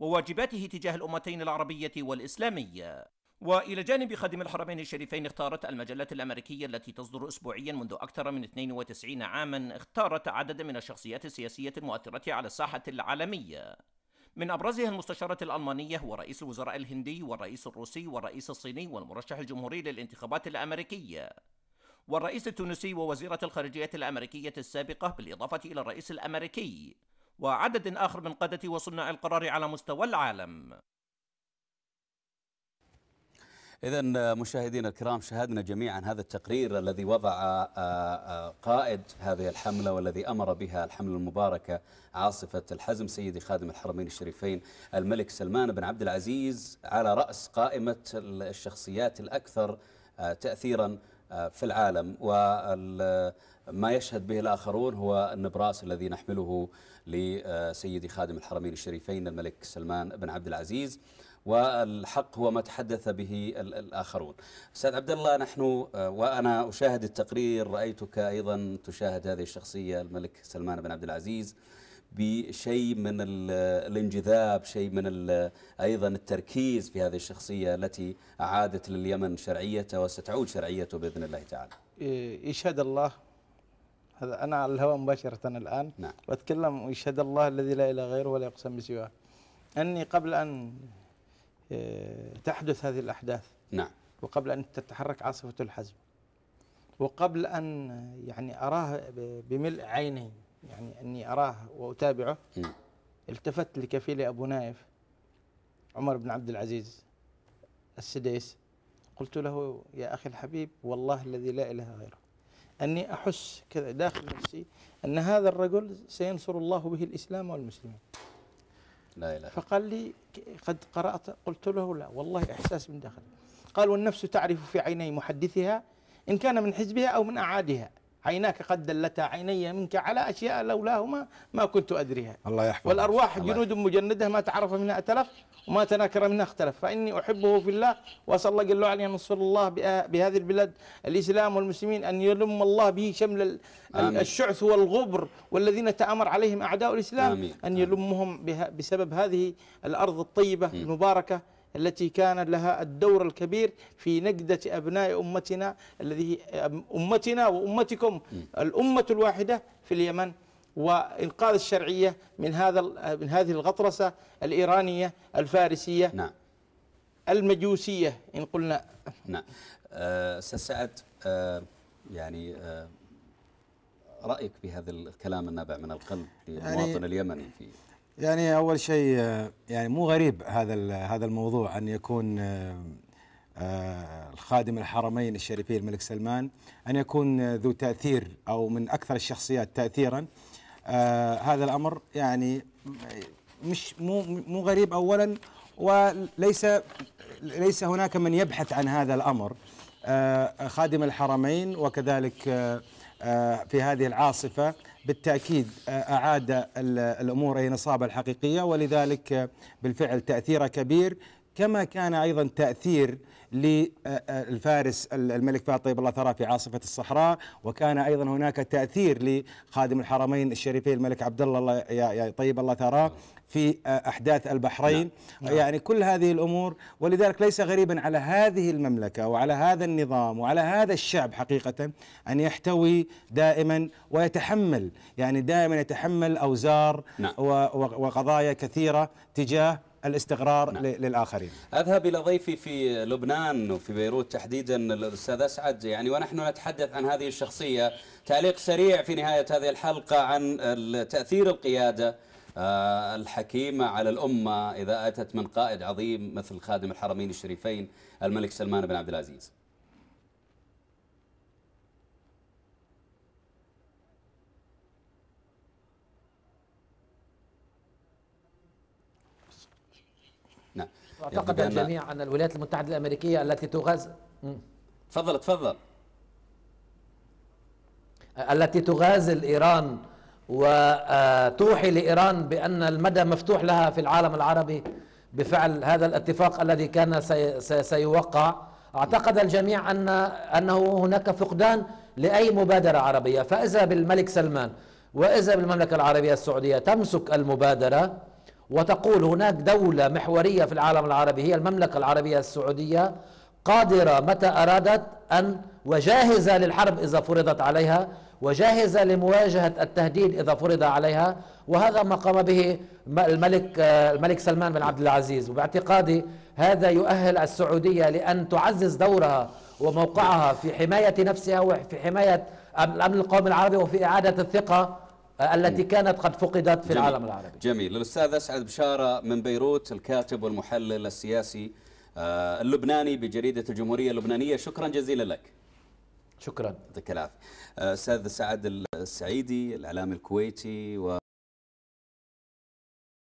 وواجباته تجاه الأمتين العربية والإسلامية والى جانب خادم الحرمين الشريفين اختارت المجلات الامريكيه التي تصدر اسبوعيا منذ اكثر من 92 عاما اختارت عددا من الشخصيات السياسيه المؤثره على الساحه العالميه من ابرزها المستشاره الالمانيه ورئيس الوزراء الهندي والرئيس الروسي والرئيس الصيني والمرشح الجمهوري للانتخابات الامريكيه والرئيس التونسي ووزيره الخارجيه الامريكيه السابقه بالاضافه الى الرئيس الامريكي وعدد اخر من قاده وصناع القرار على مستوى العالم إذا مشاهدينا الكرام شاهدنا جميعا هذا التقرير الذي وضع آه، آه، قائد هذه الحملة والذي أمر بها الحملة المباركة عاصفة الحزم سيدي خادم الحرمين الشريفين الملك سلمان بن عبد العزيز على رأس قائمة الشخصيات الأكثر آه، تأثيرا في العالم وما يشهد به الآخرون هو النبراس الذي نحمله لسيدي خادم الحرمين الشريفين الملك سلمان بن عبد العزيز والحق هو ما تحدث به الآخرون أستاذ عبد الله نحن آه، وأنا أشاهد التقرير رأيتك أيضا تشاهد هذه الشخصية الملك سلمان بن عبد العزيز بشيء من الانجذاب شيء من أيضا التركيز في هذه الشخصية التي أعادت لليمن شرعيته وستعود شرعيته بإذن الله تعالى يشهد إيه، الله هذا أنا على الهواء مباشرة الآن نعم. وأتكلم ويشهد الله الذي لا إله غيره ولا يقسم بسواه أني قبل أن آه، تحدث هذه الأحداث نعم وقبل أن تتحرك عاصفة الحزم وقبل أن يعني أراه بملء عيني يعني أني أراه وأتابعه نعم. التفت لكفيلي أبو نايف عمر بن عبد العزيز السديس قلت له يا أخي الحبيب والله الذي لا إله غيره أني أحس كذا داخل نفسي أن هذا الرجل سينصر الله به الإسلام والمسلمين لا إله فقال لي قد قرأت قلت له لا والله إحساس من داخل قال والنفس تعرف في عيني محدثها إن كان من حزبها أو من أعادها عيناك قد دلتا عيني منك على أشياء لولاهما ما كنت أدريها الله يحفظك والأرواح الله جنود مجندة ما تعرف منها أتلف وما تناكر منها اختلف فإني أحبه في الله وأسأل الله جل وعلا ان ينصر الله بهذه البلاد الإسلام والمسلمين أن يلم الله به شمل آمين. الشعث والغبر والذين تأمر عليهم أعداء الإسلام آمين. أن يلمهم بسبب هذه الأرض الطيبة المباركة التي كان لها الدور الكبير في نجدة أبناء أمتنا الذي أمتنا وأمتكم الأمة الواحدة في اليمن وإنقاذ الشرعية من هذا من هذه الغطرسة الإيرانية الفارسية نعم المجوسية إن قلنا نعم آه، أستاذ سعد أه يعني أه رأيك بهذا الكلام النابع من القلب لمواطن يعني اليمني في يعني اول شيء يعني مو غريب هذا هذا الموضوع ان يكون آه، آه، الخادم الحرمين الشريفين الملك سلمان ان يكون ذو تاثير او من اكثر الشخصيات تاثيرا آه، هذا الامر يعني مش مو مو غريب اولا وليس ليس هناك من يبحث عن هذا الامر خادم الحرمين وكذلك في هذه العاصفه بالتأكيد آه، أعاد الأمور إلى نصابها الحقيقية ولذلك آه، بالفعل تأثيره كبير كما كان أيضا تأثير للفارس آه، الملك فهد طيب الله ثراه في عاصفة الصحراء وكان أيضا هناك تأثير لخادم الحرمين الشريفين الملك عبد الله طيب الله ثراه في آه، أحداث البحرين نعم. نعم. يعني كل هذه الأمور ولذلك ليس غريبا على هذه المملكة وعلى هذا النظام وعلى هذا الشعب حقيقة أن يحتوي دائما ويتحمل يعني دائما يتحمل أوزار نعم. وقضايا كثيرة تجاه الاستقرار نعم. للآخرين أذهب إلى ضيفي في لبنان وفي بيروت تحديدا الأستاذ أسعد يعني ونحن نتحدث عن هذه الشخصية تعليق سريع في نهاية هذه الحلقة عن تأثير القيادة آه، الحكيمة على الأمة إذا أتت من قائد عظيم مثل خادم الحرمين الشريفين الملك سلمان بن عبد العزيز نعم اعتقد الجميع أن الولايات المتحدة الأمريكية التي تغاز تفضل تفضل التي تغازل إيران وتوحي لإيران بأن المدى مفتوح لها في العالم العربي بفعل هذا الاتفاق الذي كان سيوقع اعتقد الجميع أن أنه هناك فقدان لأي مبادرة عربية فإذا بالملك سلمان وإذا بالمملكة العربية السعودية تمسك المبادرة وتقول هناك دولة محورية في العالم العربي هي المملكة العربية السعودية قادرة متى أرادت أن وجاهزة للحرب إذا فرضت عليها وجاهزة لمواجهة التهديد إذا فرض عليها وهذا ما قام به الملك آه، الملك سلمان بن عبد العزيز وباعتقادي هذا يؤهل السعودية لأن تعزز دورها وموقعها في حماية نفسها وفي حماية الأمن القومي العربي وفي إعادة الثقة آه، التي كانت قد فقدت في جميل. العالم العربي جميل الأستاذ أسعد بشارة من بيروت الكاتب والمحلل السياسي آه، اللبناني بجريدة الجمهورية اللبنانية شكرا جزيلا لك شكرا يعطيك العافية استاذ سعد السعيدي الاعلام الكويتي و